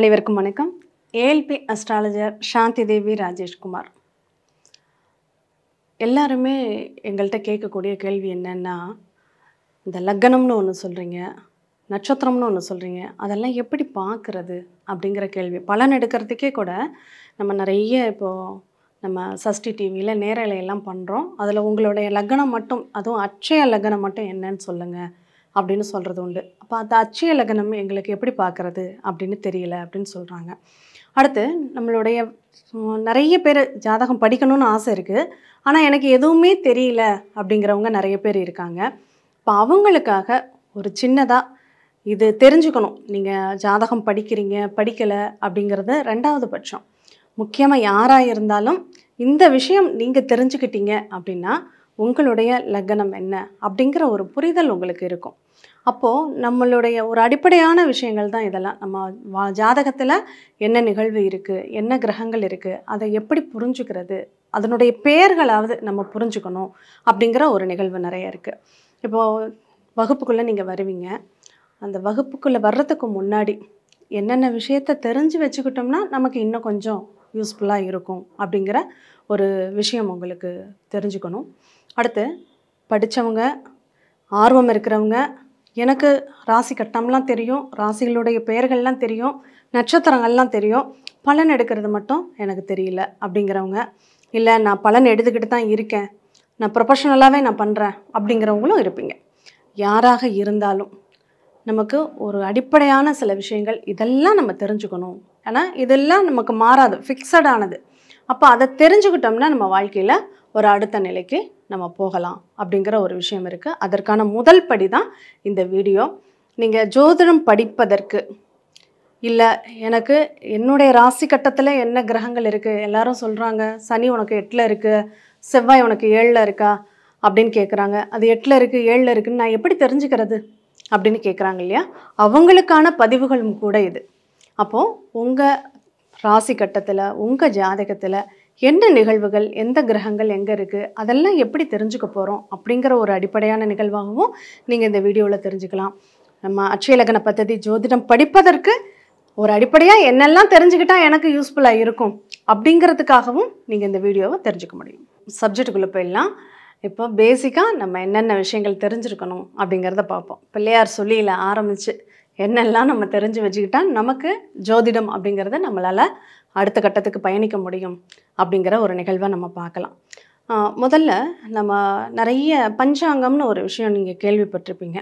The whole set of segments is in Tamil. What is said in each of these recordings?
அனைவருக்கும் வணக்கம் ஏஎல்பி அஸ்ட்ராலஜர் சாந்தி தேவி ராஜேஷ்குமார் எல்லாருமே எங்கள்கிட்ட கேட்கக்கூடிய கேள்வி என்னென்னா இந்த லக்கணம்னு ஒன்று சொல்கிறீங்க நட்சத்திரம்னு ஒன்று சொல்கிறீங்க அதெல்லாம் எப்படி பார்க்குறது அப்படிங்கிற கேள்வி பலன் எடுக்கிறதுக்கே கூட நம்ம நிறைய இப்போது நம்ம சஷ்டி டிவியில் நேரலையெல்லாம் பண்ணுறோம் அதில் உங்களுடைய லக்னம் மட்டும் அதுவும் அச்சய லக்னம் மட்டும் என்னன்னு சொல்லுங்கள் அப்படின்னு சொல்கிறது உண்டு அப்போ அந்த அச்சய லக்னம் எங்களுக்கு எப்படி பார்க்குறது அப்படின்னு தெரியல அப்படின்னு சொல்கிறாங்க அடுத்து நம்மளுடைய நிறைய பேர் ஜாதகம் படிக்கணும்னு ஆசை இருக்குது ஆனால் எனக்கு எதுவுமே தெரியல அப்படிங்கிறவங்க நிறைய பேர் இருக்காங்க இப்போ அவங்களுக்காக ஒரு சின்னதாக இது தெரிஞ்சுக்கணும் நீங்கள் ஜாதகம் படிக்கிறீங்க படிக்கலை அப்படிங்கிறது ரெண்டாவது பட்சம் முக்கியமாக யாராக இருந்தாலும் இந்த விஷயம் நீங்கள் தெரிஞ்சுக்கிட்டீங்க அப்படின்னா உங்களுடைய லக்னம் என்ன அப்படிங்கிற ஒரு புரிதல் உங்களுக்கு இருக்கும் அப்போது நம்மளுடைய ஒரு அடிப்படையான விஷயங்கள் தான் இதெல்லாம் நம்ம வா ஜாதகத்தில் என்ன நிகழ்வு இருக்குது என்ன கிரகங்கள் இருக்குது அதை எப்படி புரிஞ்சுக்கிறது அதனுடைய பெயர்களாவது நம்ம புரிஞ்சுக்கணும் அப்படிங்கிற ஒரு நிகழ்வு நிறைய இருக்குது இப்போது வகுப்புக்குள்ளே நீங்கள் வருவீங்க அந்த வகுப்புக்குள்ளே வர்றதுக்கு முன்னாடி என்னென்ன விஷயத்த தெரிஞ்சு வச்சுக்கிட்டோம்னா நமக்கு இன்னும் கொஞ்சம் யூஸ்ஃபுல்லாக இருக்கும் அப்படிங்கிற ஒரு விஷயம் உங்களுக்கு தெரிஞ்சுக்கணும் அடுத்து படித்தவங்க ஆர்வம் இருக்கிறவங்க எனக்கு ராசி கட்டம்லாம் தெரியும் ராசிகளுடைய பெயர்கள்லாம் தெரியும் நட்சத்திரங்கள்லாம் தெரியும் பலன் எடுக்கிறது மட்டும் எனக்கு தெரியல அப்படிங்கிறவங்க இல்லை நான் பலன் எடுத்துக்கிட்டு தான் இருக்கேன் நான் ப்ரொஃபஷனலாகவே நான் பண்ணுறேன் அப்படிங்கிறவங்களும் இருப்பீங்க யாராக இருந்தாலும் நமக்கு ஒரு அடிப்படையான சில விஷயங்கள் இதெல்லாம் நம்ம தெரிஞ்சுக்கணும் ஏன்னா இதெல்லாம் நமக்கு மாறாது ஃபிக்ஸடானது அப்போ அதை தெரிஞ்சுக்கிட்டோம்னா நம்ம வாழ்க்கையில் ஒரு அடுத்த நிலைக்கு நம்ம போகலாம் அப்படிங்கிற ஒரு விஷயம் இருக்குது அதற்கான முதல் படி தான் இந்த வீடியோ நீங்கள் ஜோதிடம் படிப்பதற்கு இல்லை எனக்கு என்னுடைய ராசி கட்டத்தில் என்ன கிரகங்கள் இருக்குது எல்லாரும் சொல்கிறாங்க சனி உனக்கு எட்டில் இருக்குது செவ்வாய் உனக்கு ஏழில் இருக்கா அப்படின்னு கேட்குறாங்க அது எட்டில் இருக்குது ஏழில் இருக்குதுன்னு நான் எப்படி தெரிஞ்சுக்கிறது அப்படின்னு கேட்குறாங்க இல்லையா அவங்களுக்கான பதிவுகளும் கூட இது அப்போது உங்கள் ராசி கட்டத்தில் உங்கள் ஜாதகத்தில் என்ன நிகழ்வுகள் எந்த கிரகங்கள் எங்கே இருக்குது அதெல்லாம் எப்படி தெரிஞ்சுக்க போகிறோம் அப்படிங்கிற ஒரு அடிப்படையான நிகழ்வாகவும் நீங்கள் இந்த வீடியோவில் தெரிஞ்சுக்கலாம் நம்ம அட்சயலகன பத்ததி ஜோதிடம் படிப்பதற்கு ஒரு அடிப்படையாக என்னெல்லாம் தெரிஞ்சுக்கிட்டால் எனக்கு யூஸ்ஃபுல்லாக இருக்கும் அப்படிங்கிறதுக்காகவும் நீங்கள் இந்த வீடியோவை தெரிஞ்சுக்க முடியும் சப்ஜெக்டுக்குள்ளே போயிடலாம் இப்போ பேசிக்காக நம்ம என்னென்ன விஷயங்கள் தெரிஞ்சுருக்கணும் அப்படிங்கிறத பார்ப்போம் பிள்ளையார் சொல்லியில் ஆரம்பித்து என்னெல்லாம் நம்ம தெரிஞ்சு வச்சுக்கிட்டால் நமக்கு ஜோதிடம் அப்படிங்கிறத நம்மளால் அடுத்த கட்டத்துக்கு பயணிக்க முடியும் அப்படிங்கிற ஒரு நிகழ்வை நம்ம பார்க்கலாம் முதல்ல நம்ம நிறைய பஞ்சாங்கம்னு ஒரு விஷயம் நீங்கள் கேள்விப்பட்டிருப்பீங்க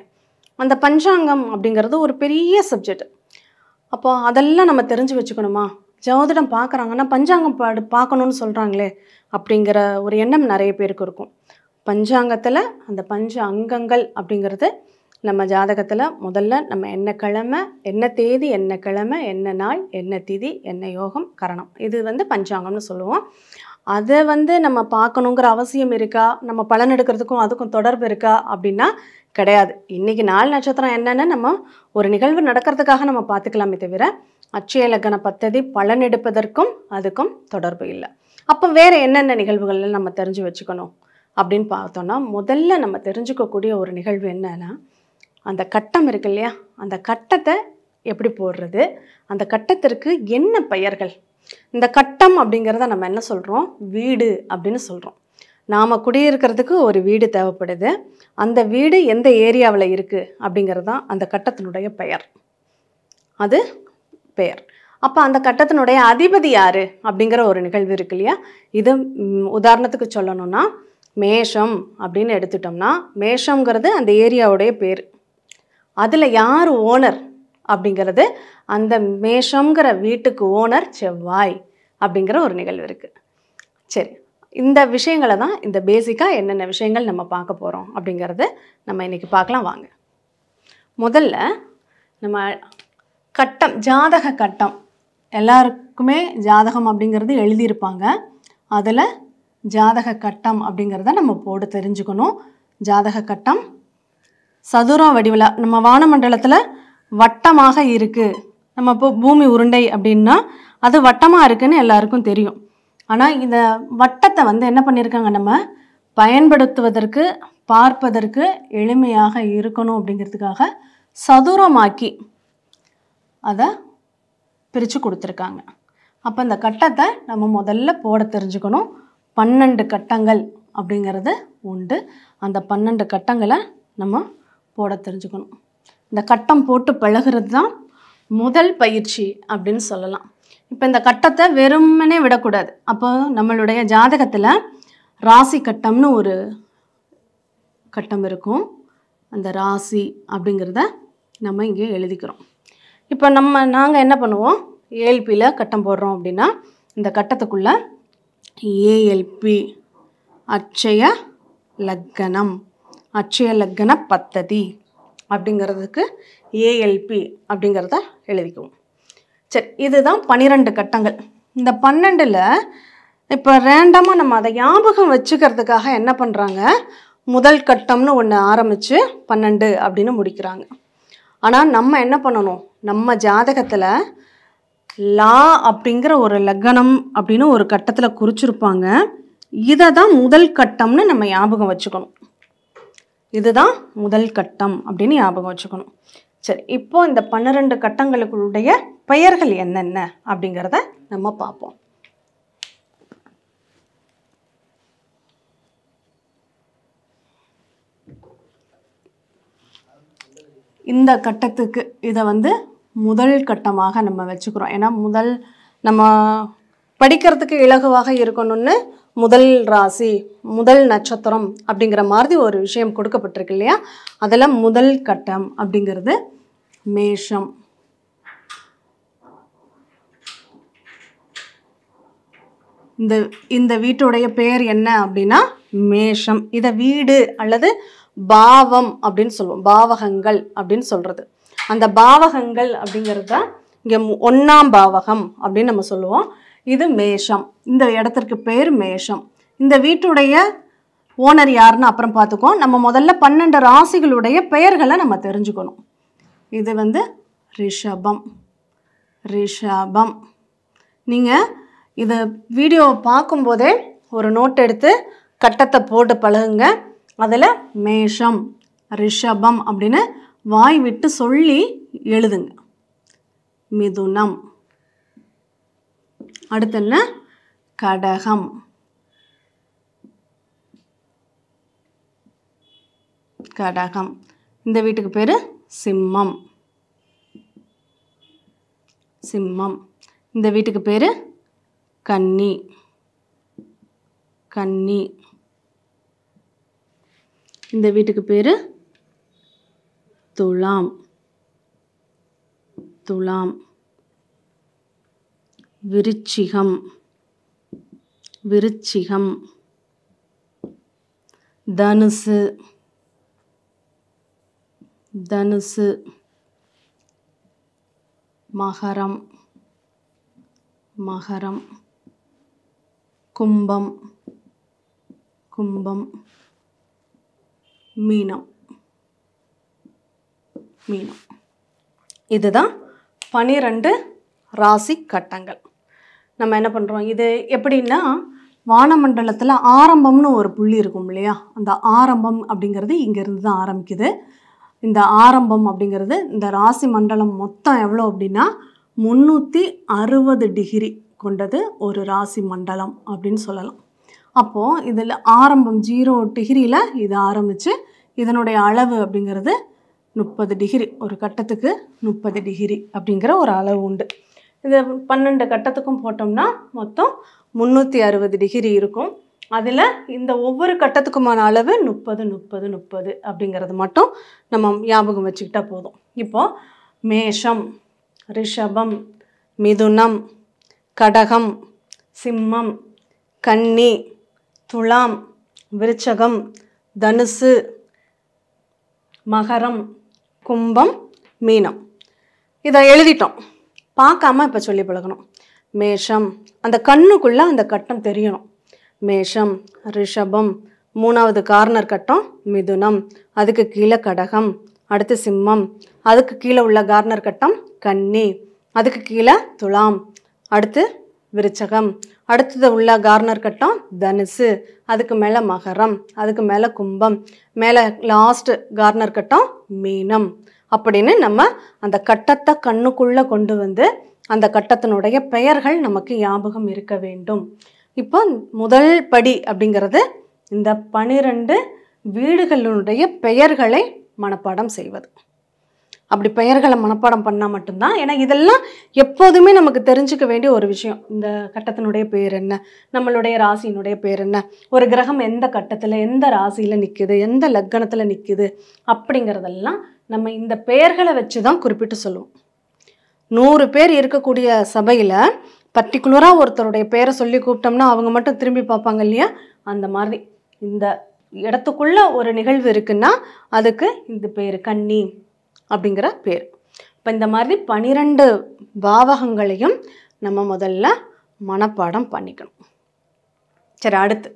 அந்த பஞ்சாங்கம் அப்படிங்கிறது ஒரு பெரிய சப்ஜெக்ட் அப்போ அதெல்லாம் நம்ம தெரிஞ்சு வச்சுக்கணுமா ஜோதிடம் பார்க்குறாங்கன்னா பஞ்சாங்கம் பாடு பார்க்கணுன்னு சொல்கிறாங்களே அப்படிங்கிற ஒரு எண்ணம் நிறைய பேருக்கு இருக்கும் பஞ்சாங்கத்தில் அந்த பஞ்ச அங்கங்கள் அப்படிங்கிறது நம்ம ஜாதகத்தில் முதல்ல நம்ம என்ன கிழமை என்ன தேதி என்ன கிழமை என்ன நாள் என்ன திதி என்ன யோகம் கரணம் இது வந்து பஞ்சாங்கம்னு சொல்லுவோம் அதை வந்து நம்ம பார்க்கணுங்கிற அவசியம் இருக்கா நம்ம பலன் எடுக்கிறதுக்கும் அதுக்கும் தொடர்பு இருக்கா அப்படின்னா கிடையாது இன்றைக்கி நாள் நட்சத்திரம் என்னென்னு நம்ம ஒரு நிகழ்வு நடக்கிறதுக்காக நம்ம பார்த்துக்கலாமே தவிர அச்சய லக்கண பத்ததி பலன் எடுப்பதற்கும் அதுக்கும் தொடர்பு இல்லை அப்போ வேறு என்னென்ன நிகழ்வுகள்லாம் நம்ம தெரிஞ்சு வச்சுக்கணும் அப்படின்னு பார்த்தோன்னா முதல்ல நம்ம தெரிஞ்சுக்கக்கூடிய ஒரு நிகழ்வு என்னென்னா அந்த கட்டம் இருக்கு இல்லையா அந்த கட்டத்தை எப்படி போடுறது அந்த கட்டத்திற்கு என்ன பெயர்கள் இந்த கட்டம் அப்படிங்கிறத நம்ம என்ன சொல்கிறோம் வீடு அப்படின்னு சொல்கிறோம் நாம் குடியிருக்கிறதுக்கு ஒரு வீடு தேவைப்படுது அந்த வீடு எந்த ஏரியாவில் இருக்குது அப்படிங்கிறது தான் அந்த கட்டத்தினுடைய பெயர் அது பெயர் அப்போ அந்த கட்டத்தினுடைய அதிபதி யார் அப்படிங்கிற ஒரு நிகழ்வு இருக்கு இல்லையா இது உதாரணத்துக்கு சொல்லணும்னா மேஷம் அப்படின்னு எடுத்துட்டோம்னா மேஷங்கிறது அந்த ஏரியாவுடைய பேர் அதில் யார் ஓனர் அப்படிங்கிறது அந்த மேஷங்கிற வீட்டுக்கு ஓனர் செவ்வாய் அப்படிங்கிற ஒரு நிகழ்வு இருக்குது சரி இந்த விஷயங்களை தான் இந்த பேசிக்காக என்னென்ன விஷயங்கள் நம்ம பார்க்க போகிறோம் அப்படிங்கிறது நம்ம இன்றைக்கி பார்க்கலாம் வாங்க முதல்ல நம்ம கட்டம் ஜாதக கட்டம் எல்லாருக்குமே ஜாதகம் அப்படிங்கிறது எழுதியிருப்பாங்க அதில் ஜாதக கட்டம் அப்படிங்கிறத நம்ம போட்டு தெரிஞ்சுக்கணும் ஜாதக கட்டம் சதுரம் வடிவில் நம்ம வானமண்டலத்தில் வட்டமாக இருக்குது நம்ம இப்போ பூமி உருண்டை அப்படின்னா அது வட்டமாக இருக்குதுன்னு எல்லாருக்கும் தெரியும் ஆனால் இந்த வட்டத்தை வந்து என்ன பண்ணியிருக்காங்க நம்ம பயன்படுத்துவதற்கு பார்ப்பதற்கு எளிமையாக இருக்கணும் அப்படிங்கிறதுக்காக சதுரமாக்கி அதை பிரித்து கொடுத்துருக்காங்க அப்போ இந்த கட்டத்தை நம்ம முதல்ல போட தெரிஞ்சுக்கணும் பன்னெண்டு கட்டங்கள் அப்படிங்கிறது உண்டு அந்த பன்னெண்டு கட்டங்களை நம்ம போட தெரிஞ்சுக்கணும் இந்த கட்டம் போட்டு பழகிறது தான் முதல் பயிற்சி அப்படின்னு சொல்லலாம் இப்போ இந்த கட்டத்தை வெறுமனே விடக்கூடாது அப்போ நம்மளுடைய ஜாதகத்தில் ராசி கட்டம்னு ஒரு கட்டம் இருக்கும் அந்த ராசி அப்படிங்கிறத நம்ம இங்கே எழுதிக்கிறோம் இப்போ நம்ம நாங்கள் என்ன பண்ணுவோம் ஏஎல்பியில் கட்டம் போடுறோம் அப்படின்னா இந்த கட்டத்துக்குள்ளே ஏஎல்பி அச்சய லக்கணம் அச்சயலக்கண பத்ததி அப்படிங்கிறதுக்கு ஏஎல்பி அப்படிங்கிறத எழுதிக்குவோம் சரி இதுதான் பன்னிரெண்டு கட்டங்கள் இந்த பன்னெண்டில் இப்போ ரேண்டமாக நம்ம அதை ஞாபகம் வச்சுக்கிறதுக்காக என்ன பண்ணுறாங்க முதல் கட்டம்னு ஒன்று ஆரம்பித்து பன்னெண்டு அப்படின்னு முடிக்கிறாங்க ஆனால் நம்ம என்ன பண்ணணும் நம்ம ஜாதகத்தில் லா அப்படிங்கிற ஒரு லக்கணம் அப்படின்னு ஒரு கட்டத்தில் குறிச்சிருப்பாங்க இதை தான் முதல் கட்டம்னு நம்ம ஞாபகம் வச்சுக்கணும் இதுதான் முதல் கட்டம் அப்படின்னு ஞாபகம் வச்சுக்கணும் சரி இப்போ இந்த பன்னிரெண்டு கட்டங்களுக்குடைய பெயர்கள் என்னென்ன அப்படிங்கிறத நம்ம பார்ப்போம் இந்த கட்டத்துக்கு இதை வந்து முதல் கட்டமாக நம்ம வச்சுக்கிறோம் ஏன்னா முதல் நம்ம படிக்கிறதுக்கு இலகுவாக இருக்கணும்னு முதல் ராசி முதல் நட்சத்திரம் அப்படிங்கிற மாதிரி ஒரு விஷயம் கொடுக்கப்பட்டிருக்கு இல்லையா அதில் முதல் கட்டம் அப்படிங்கிறது மேஷம் இந்த இந்த வீட்டுடைய பேர் என்ன அப்படின்னா மேஷம் இதை வீடு அல்லது பாவம் அப்படின்னு சொல்லுவோம் பாவகங்கள் அப்படின்னு சொல்கிறது அந்த பாவகங்கள் அப்படிங்கிறது தான் இங்கே ஒன்றாம் பாவகம் அப்படின்னு நம்ம சொல்லுவோம் இது மேஷம் இந்த இடத்திற்கு பேர் மேஷம் இந்த வீட்டுடைய ஓனர் யாருன்னு அப்புறம் பார்த்துக்கோம் நம்ம முதல்ல பன்னெண்டு ராசிகளுடைய பெயர்களை நம்ம தெரிஞ்சுக்கணும் இது வந்து ரிஷபம் ரிஷபம் நீங்கள் இது வீடியோவை பார்க்கும்போதே ஒரு நோட் எடுத்து கட்டத்தை போட்டு பழகுங்க அதில் மேஷம் ரிஷபம் அப்படின்னு வாய் விட்டு சொல்லி எழுதுங்க மிதுனம் அடுத்து என்ன கடகம் கடகம் இந்த வீட்டுக்கு பேர் சிம்மம் சிம்மம் இந்த வீட்டுக்கு பேர் கன்னி கன்னி இந்த வீட்டுக்கு பேர் துலாம் துலாம் விருச்சிகம் விருச்சிகம் தனுசு தனுசு மகரம் மகரம் கும்பம் கும்பம் மீனம் மீனம் இதுதான் பனிரெண்டு ராசி கட்டங்கள் நம்ம என்ன பண்ணுறோம் இது எப்படின்னா வானமண்டலத்தில் ஆரம்பம்னு ஒரு புள்ளி இருக்கும் இல்லையா அந்த ஆரம்பம் அப்படிங்கிறது இங்கேருந்து தான் ஆரம்பிக்குது இந்த ஆரம்பம் அப்படிங்கிறது இந்த ராசி மண்டலம் மொத்தம் எவ்வளோ அப்படின்னா முந்நூற்றி அறுபது டிகிரி கொண்டது ஒரு ராசி மண்டலம் அப்படின்னு சொல்லலாம் அப்போது இதில் ஆரம்பம் ஜீரோ டிகிரியில் இது ஆரம்பித்து இதனுடைய அளவு அப்படிங்கிறது முப்பது டிகிரி ஒரு கட்டத்துக்கு முப்பது டிகிரி அப்படிங்கிற ஒரு அளவு உண்டு இதை பன்னெண்டு கட்டத்துக்கும் போட்டோம்னா மொத்தம் முந்நூற்றி அறுபது டிகிரி இருக்கும் அதில் இந்த ஒவ்வொரு கட்டத்துக்குமான அளவு முப்பது முப்பது முப்பது அப்படிங்கிறது மட்டும் நம்ம ஞாபகம் வச்சுக்கிட்டால் போதும் இப்போது மேஷம் ரிஷபம் மிதுனம் கடகம் சிம்மம் கன்னி துலாம் விருச்சகம் தனுசு மகரம் கும்பம் மீனம் இதை எழுதிட்டோம் பார்க்காம இப்போ சொல்லி பழகணும் மேஷம் அந்த கண்ணுக்குள்ளே அந்த கட்டம் தெரியணும் மேஷம் ரிஷபம் மூணாவது கார்னர் கட்டம் மிதுனம் அதுக்கு கீழே கடகம் அடுத்து சிம்மம் அதுக்கு கீழே உள்ள கார்னர் கட்டம் கன்னி அதுக்கு கீழே துலாம் அடுத்து விருச்சகம் அடுத்தது உள்ள கார்னர் கட்டம் தனுசு அதுக்கு மேலே மகரம் அதுக்கு மேலே கும்பம் மேலே லாஸ்ட்டு கார்னர் கட்டம் மீனம் அப்படின்னு நம்ம அந்த கட்டத்தை கண்ணுக்குள்ளே கொண்டு வந்து அந்த கட்டத்தினுடைய பெயர்கள் நமக்கு ஞாபகம் இருக்க வேண்டும் இப்போ முதல் படி அப்படிங்கிறது இந்த பனிரெண்டு வீடுகளினுடைய பெயர்களை மனப்பாடம் செய்வது அப்படி பெயர்களை மனப்பாடம் பண்ணால் மட்டும்தான் ஏன்னா இதெல்லாம் எப்போதுமே நமக்கு தெரிஞ்சுக்க வேண்டிய ஒரு விஷயம் இந்த கட்டத்தினுடைய பேர் என்ன நம்மளுடைய ராசியினுடைய பேர் என்ன ஒரு கிரகம் எந்த கட்டத்தில் எந்த ராசியில் நிற்குது எந்த லக்கணத்தில் நிற்குது அப்படிங்கிறதெல்லாம் நம்ம இந்த பெயர்களை வச்சு தான் குறிப்பிட்டு சொல்லுவோம் நூறு பேர் இருக்கக்கூடிய சபையில் பர்டிகுலராக ஒருத்தருடைய பேரை சொல்லி கூப்பிட்டோம்னா அவங்க மட்டும் திரும்பி பார்ப்பாங்க இல்லையா அந்த மாதிரி இந்த இடத்துக்குள்ள ஒரு நிகழ்வு இருக்குன்னா அதுக்கு இந்த பேர் கன்னி அப்படிங்கிற பேர் இப்போ இந்த மாதிரி பனிரெண்டு பாவகங்களையும் நம்ம முதல்ல மனப்பாடம் பண்ணிக்கணும் சரி அடுத்து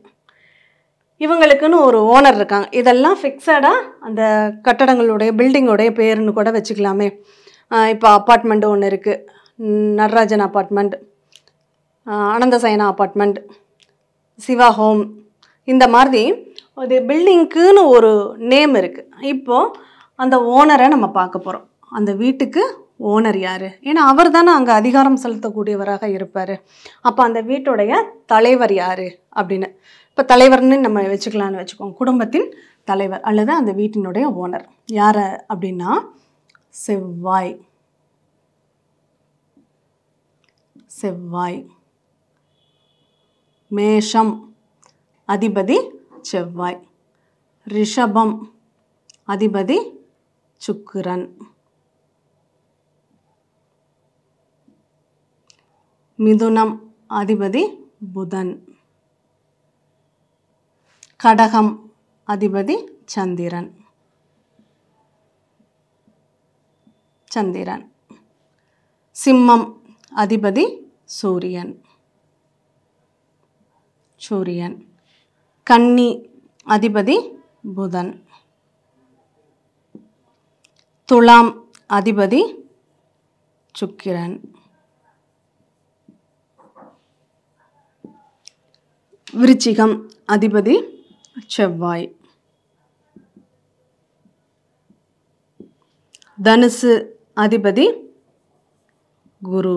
இவங்களுக்குன்னு ஒரு ஓனர் இருக்காங்க இதெல்லாம் ஃபிக்ஸடாக அந்த கட்டடங்களுடைய பில்டிங்கோடைய பேருன்னு கூட வச்சுக்கலாமே இப்போ அப்பார்ட்மெண்ட்டு ஒன்று இருக்குது Natarajan apartment Ananthasayana apartment Shiva home இந்த மாதிரி அது பில்டிங்க்குன்னு ஒரு நேம் இருக்குது இப்போது அந்த ஓனரை நம்ம பார்க்க போகிறோம் அந்த வீட்டுக்கு ஓனர் யார் ஏன்னா அவர் தானே அங்கே அதிகாரம் செலுத்தக்கூடியவராக இருப்பார் அப்போ அந்த வீட்டுடைய தலைவர் யார் அப்படின்னு இப்போ தலைவர்னு நம்ம வச்சுக்கலான்னு வச்சுக்கோங்க குடும்பத்தின் தலைவர் அல்லது அந்த வீட்டினுடைய ஓனர் யார் அப்படின்னா செவ்வாய் செவ்வாய் மேஷம் அதிபதி செவ்வாய் ரிஷபம் அதிபதி சுக்கிரன் மிதுனம் அதிபதி புதன் கடகம் அதிபதி சந்திரன் சந்திரன் சிம்மம் அதிபதி சூரியன் சூரியன் கன்னி அதிபதி புதன் துலாம் அதிபதி சுக்கிரன் விருச்சிகம் அதிபதி செவ்வாய் தனுசு அதிபதி குரு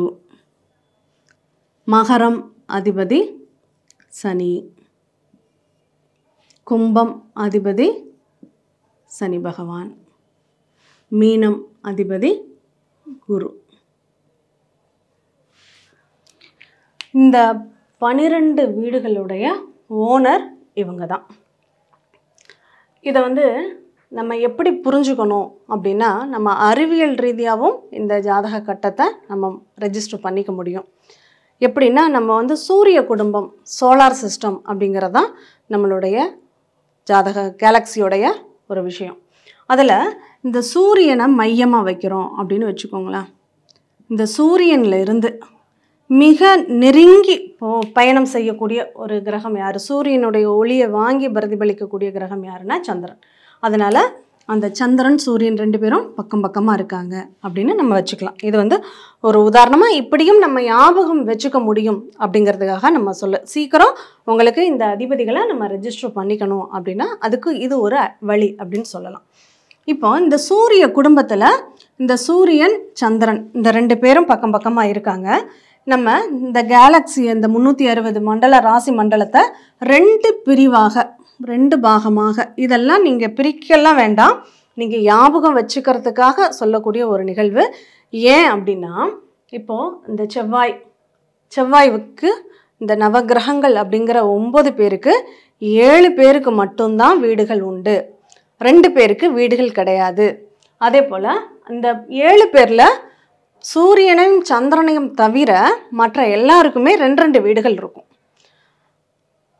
மகரம் அதிபதி சனி கும்பம் அதிபதி சனி பகவான் மீனம் அதிபதி குரு இந்த பனிரெண்டு வீடுகளுடைய ஓனர் இவங்க தான் இதை வந்து நம்ம எப்படி புரிஞ்சுக்கணும் அப்படின்னா நம்ம அறிவியல் ரீதியாகவும் இந்த ஜாதக கட்டத்தை நம்ம ரெஜிஸ்டர் பண்ணிக்க முடியும் எப்படின்னா நம்ம வந்து சூரிய குடும்பம் சோலார் சிஸ்டம் அப்படிங்கிறதான் நம்மளுடைய ஜாதக கேலக்சியோடைய ஒரு விஷயம் அதில் இந்த சூரியனை மையமாக வைக்கிறோம் அப்படின்னு வச்சுக்கோங்களேன் இந்த சூரியனில் இருந்து மிக நெருங்கி பயணம் செய்யக்கூடிய ஒரு கிரகம் யார் சூரியனுடைய ஒளியை வாங்கி பிரதிபலிக்கக்கூடிய கிரகம் யாருன்னா சந்திரன் அதனால் அந்த சந்திரன் சூரியன் ரெண்டு பேரும் பக்கம் பக்கமாக இருக்காங்க அப்படின்னு நம்ம வச்சுக்கலாம் இது வந்து ஒரு உதாரணமாக இப்படியும் நம்ம ஞாபகம் வச்சுக்க முடியும் அப்படிங்கிறதுக்காக நம்ம சொல்ல சீக்கிரம் உங்களுக்கு இந்த அதிபதிகளை நம்ம ரெஜிஸ்டர் பண்ணிக்கணும் அப்படின்னா அதுக்கு இது ஒரு வழி அப்படின்னு சொல்லலாம் இப்போ இந்த சூரிய குடும்பத்தில் இந்த சூரியன் சந்திரன் இந்த ரெண்டு பேரும் பக்கம் பக்கமாக இருக்காங்க நம்ம இந்த கேலக்ஸி இந்த முந்நூற்றி அறுபது மண்டல ராசி மண்டலத்தை ரெண்டு பிரிவாக ரெண்டு பாகமாக இதெல்லாம் நீங்கள் பிரிக்கலாம் வேண்டாம் நீங்கள் ஞாபகம் வச்சுக்கிறதுக்காக சொல்லக்கூடிய ஒரு நிகழ்வு ஏன் அப்படின்னா இப்போது இந்த செவ்வாய் செவ்வாய்வுக்கு இந்த நவகிரகங்கள் அப்படிங்கிற ஒம்பது பேருக்கு ஏழு பேருக்கு மட்டும்தான் வீடுகள் உண்டு ரெண்டு பேருக்கு வீடுகள் கிடையாது அதே போல் அந்த ஏழு பேரில் சூரியனையும் சந்திரனையும் தவிர மற்ற எல்லாருக்குமே ரெண்டு ரெண்டு வீடுகள் இருக்கும்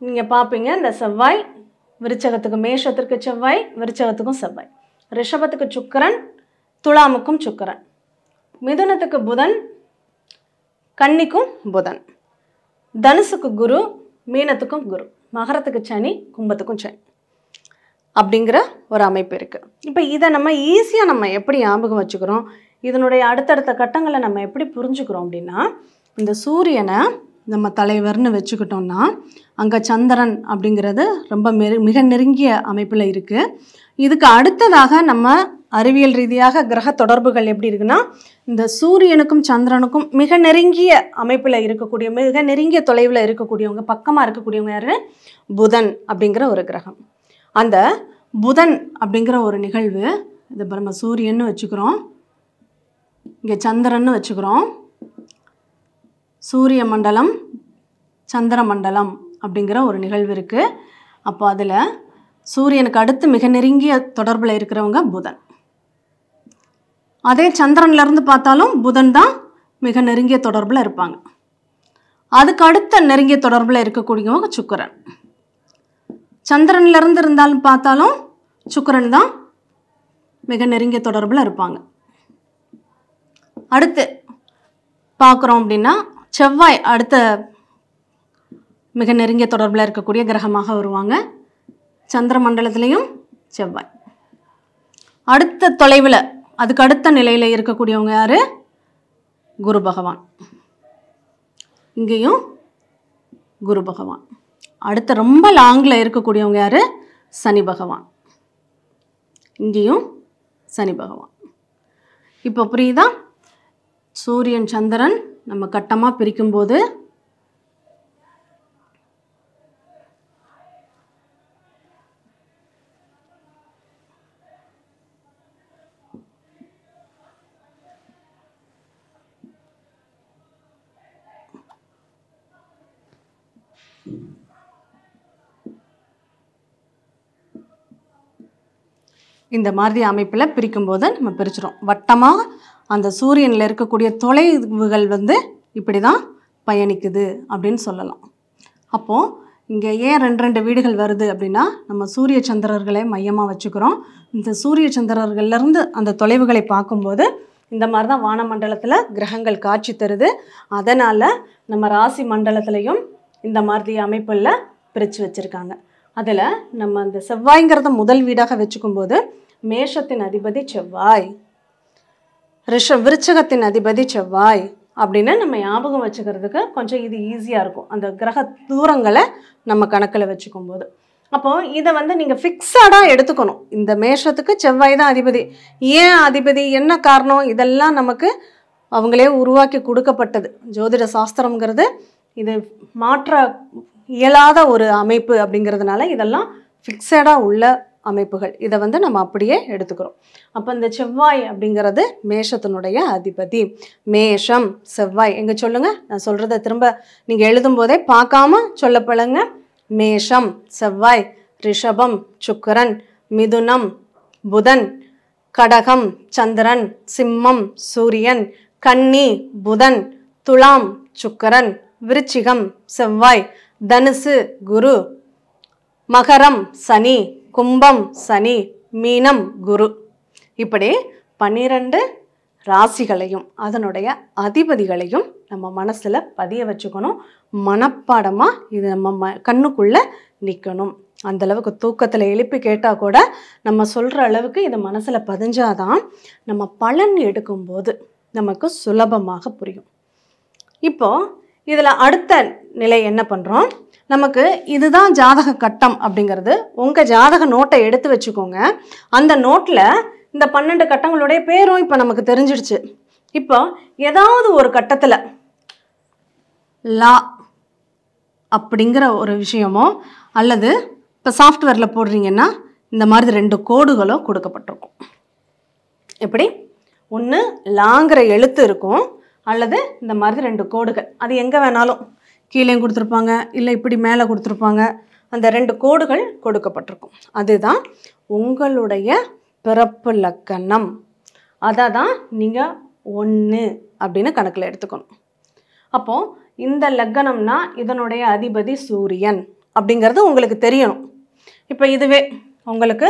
நீங்கள் பார்ப்பீங்க இந்த செவ்வாய் விருச்சகத்துக்கு மேஷத்திற்கு செவ்வாய் விருச்சகத்துக்கும் செவ்வாய் ரிஷபத்துக்கு சுக்கரன் துலாமுக்கும் சுக்கரன் மிதுனத்துக்கு புதன் கன்னிக்கும் புதன் தனுசுக்கு குரு மீனத்துக்கும் குரு மகரத்துக்கு சனி கும்பத்துக்கும் சனி அப்படிங்கிற ஒரு அமைப்பு இருக்குது இப்போ இதை நம்ம ஈஸியாக நம்ம எப்படி ஞாபகம் வச்சுக்கிறோம் இதனுடைய அடுத்தடுத்த கட்டங்களை நம்ம எப்படி புரிஞ்சுக்கிறோம் அப்படின்னா இந்த சூரியனை நம்ம தலைவர்னு வச்சுக்கிட்டோம்னா அங்கே சந்திரன் அப்படிங்கிறது ரொம்ப மெரு மிக நெருங்கிய அமைப்பில் இருக்குது இதுக்கு அடுத்ததாக நம்ம அறிவியல் ரீதியாக கிரக தொடர்புகள் எப்படி இருக்குன்னா இந்த சூரியனுக்கும் சந்திரனுக்கும் மிக நெருங்கிய அமைப்பில் இருக்கக்கூடிய மிக நெருங்கிய தொலைவில் இருக்கக்கூடியவங்க பக்கமாக இருக்கக்கூடியவங்க யார் புதன் அப்படிங்கிற ஒரு கிரகம் அந்த புதன் அப்படிங்கிற ஒரு நிகழ்வு இந்த நம்ம சூரியன்னு வச்சுக்கிறோம் இங்கே சந்திரன்னு வச்சுக்கிறோம் சூரிய மண்டலம் சந்திர மண்டலம் அப்படிங்கிற ஒரு நிகழ்வு இருக்குது அப்போ அதில் சூரியனுக்கு அடுத்து மிக நெருங்கிய தொடர்பில் இருக்கிறவங்க புதன் அதே சந்திரன்லேருந்து பார்த்தாலும் புதன் தான் மிக நெருங்கிய தொடர்பில் இருப்பாங்க அதுக்கு அடுத்த நெருங்கிய தொடர்பில் இருக்கக்கூடியவங்க சுக்கரன் சந்திரன்லேருந்து இருந்தாலும் பார்த்தாலும் சுக்கரன் தான் மிக நெருங்கிய தொடர்பில் இருப்பாங்க அடுத்து பார்க்குறோம் அப்படின்னா செவ்வாய் அடுத்த மிக நெருங்கிய தொடர்பில் இருக்கக்கூடிய கிரகமாக வருவாங்க சந்திர மண்டலத்திலையும் செவ்வாய் அடுத்த தொலைவில் அதுக்கு அடுத்த நிலையில் இருக்கக்கூடியவங்க யார் குரு பகவான் இங்கேயும் குரு பகவான் அடுத்த ரொம்ப லாங்கில் இருக்கக்கூடியவங்க யார் சனி பகவான் இங்கேயும் சனி பகவான் இப்போ புரியுதா சூரியன் சந்திரன் நம்ம கட்டமாக பிரிக்கும்போது இந்த மாதிரி அமைப்பில் பிரிக்கும்போது நம்ம பிரிச்சிடும் வட்டமாக அந்த சூரியனில் இருக்கக்கூடிய தொலைவுகள் வந்து இப்படி தான் பயணிக்குது அப்படின்னு சொல்லலாம் அப்போது இங்கே ஏன் ரெண்டு ரெண்டு வீடுகள் வருது அப்படின்னா நம்ம சூரிய சந்திரர்களை மையமாக வச்சுக்கிறோம் இந்த சூரிய சந்திரர்கள்லேருந்து அந்த தொலைவுகளை பார்க்கும்போது இந்த மாதிரி தான் வானமண்டலத்தில் கிரகங்கள் காட்சி தருது அதனால் நம்ம ராசி மண்டலத்திலையும் இந்த மாதிரி அமைப்பில் பிரித்து வச்சுருக்காங்க அதில் நம்ம அந்த செவ்வாய்ங்கிறத முதல் வீடாக வச்சுக்கும்போது மேஷத்தின் அதிபதி செவ்வாய் ரிஷ விருச்சகத்தின் அதிபதி செவ்வாய் அப்படின்னு நம்ம ஞாபகம் வச்சுக்கிறதுக்கு கொஞ்சம் இது ஈஸியாக இருக்கும் அந்த கிரக தூரங்களை நம்ம கணக்கில் வச்சுக்கும் போது அப்போது இதை வந்து நீங்கள் ஃபிக்ஸடாக எடுத்துக்கணும் இந்த மேஷத்துக்கு செவ்வாய் தான் அதிபதி ஏன் அதிபதி என்ன காரணம் இதெல்லாம் நமக்கு அவங்களே உருவாக்கி கொடுக்கப்பட்டது ஜோதிட சாஸ்திரங்கிறது இது மாற்ற இயலாத ஒரு அமைப்பு அப்படிங்கிறதுனால இதெல்லாம் ஃபிக்ஸடாக உள்ள அமைப்புகள் இதை வந்து நம்ம அப்படியே எடுத்துக்கிறோம் அப்போ இந்த செவ்வாய் அப்படிங்கிறது மேஷத்தினுடைய அதிபதி மேஷம் செவ்வாய் எங்கே சொல்லுங்கள் நான் சொல்கிறத திரும்ப நீங்கள் எழுதும்போதே பார்க்காம சொல்ல பழங்க மேஷம் செவ்வாய் ரிஷபம் சுக்கரன் மிதுனம் புதன் கடகம் சந்திரன் சிம்மம் சூரியன் கன்னி புதன் துலாம் சுக்கரன் விருச்சிகம் செவ்வாய் தனுசு குரு மகரம் சனி கும்பம் சனி மீனம் குரு இப்படி பன்னிரண்டு ராசிகளையும் அதனுடைய அதிபதிகளையும் நம்ம மனசில் பதிய வச்சுக்கணும் மனப்பாடமாக இது நம்ம ம கண்ணுக்குள்ளே நிற்கணும் அந்தளவுக்கு தூக்கத்தில் எழுப்பி கேட்டால் கூட நம்ம சொல்கிற அளவுக்கு இதை மனசில் பதிஞ்சாதான் நம்ம பலன் எடுக்கும்போது நமக்கு சுலபமாக புரியும் இப்போது இதில் அடுத்த நிலை என்ன பண்ணுறோம் நமக்கு இதுதான் ஜாதக கட்டம் அப்படிங்கிறது உங்கள் ஜாதக நோட்டை எடுத்து வச்சுக்கோங்க அந்த நோட்டில் இந்த பன்னெண்டு கட்டங்களுடைய பேரும் இப்போ நமக்கு தெரிஞ்சிடுச்சு இப்போ ஏதாவது ஒரு கட்டத்தில் லா அப்படிங்கிற ஒரு விஷயமோ அல்லது இப்போ சாஃப்ட்வேரில் போடுறீங்கன்னா இந்த மாதிரி ரெண்டு கோடுகளோ கொடுக்கப்பட்டிருக்கும் எப்படி ஒன்று லாங்கிற எழுத்து இருக்கும் அல்லது இந்த மாதிரி ரெண்டு கோடுகள் அது எங்கே வேணாலும் கீழே கொடுத்துருப்பாங்க இல்லை இப்படி மேலே கொடுத்துருப்பாங்க அந்த ரெண்டு கோடுகள் கொடுக்கப்பட்டிருக்கும் அதுதான் உங்களுடைய பிறப்பு லக்கணம் அதை தான் நீங்கள் ஒன்று அப்படின்னு கணக்கில் எடுத்துக்கணும் அப்போது இந்த லக்கணம்னா இதனுடைய அதிபதி சூரியன் அப்படிங்கிறது உங்களுக்கு தெரியணும் இப்போ இதுவே உங்களுக்கு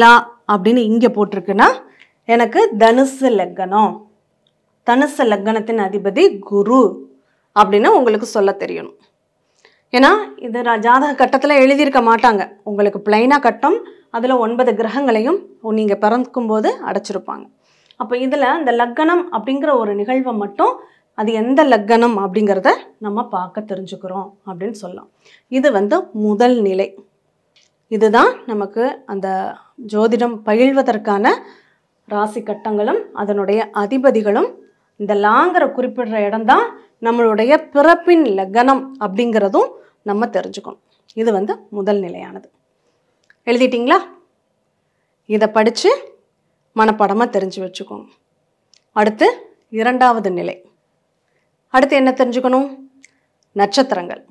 லா அப்படின்னு இங்கே போட்டிருக்குன்னா எனக்கு தனுசு லக்கணம் தனுசு லக்கணத்தின் அதிபதி குரு அப்படின்னு உங்களுக்கு சொல்ல தெரியணும் ஏன்னா இது நான் ஜாதக கட்டத்தில் எழுதியிருக்க மாட்டாங்க உங்களுக்கு பிளைனாக கட்டம் அதில் ஒன்பது கிரகங்களையும் நீங்கள் பிறக்கும்போது அடைச்சிருப்பாங்க அப்போ இதில் இந்த லக்கணம் அப்படிங்கிற ஒரு நிகழ்வை மட்டும் அது எந்த லக்கணம் அப்படிங்கிறத நம்ம பார்க்க தெரிஞ்சுக்கிறோம் அப்படின்னு சொல்லலாம் இது வந்து முதல் நிலை இதுதான் நமக்கு அந்த ஜோதிடம் பயில்வதற்கான ராசி கட்டங்களும் அதனுடைய அதிபதிகளும் இந்த லாங்கரை குறிப்பிடுற இடம்தான் நம்மளுடைய பிறப்பின் லக்னம் அப்படிங்கிறதும் நம்ம தெரிஞ்சுக்கணும் இது வந்து முதல் நிலையானது எழுதிட்டிங்களா இதை படித்து மனப்பாடமாக தெரிஞ்சு வச்சுக்கோங்க அடுத்து இரண்டாவது நிலை அடுத்து என்ன தெரிஞ்சுக்கணும் நட்சத்திரங்கள்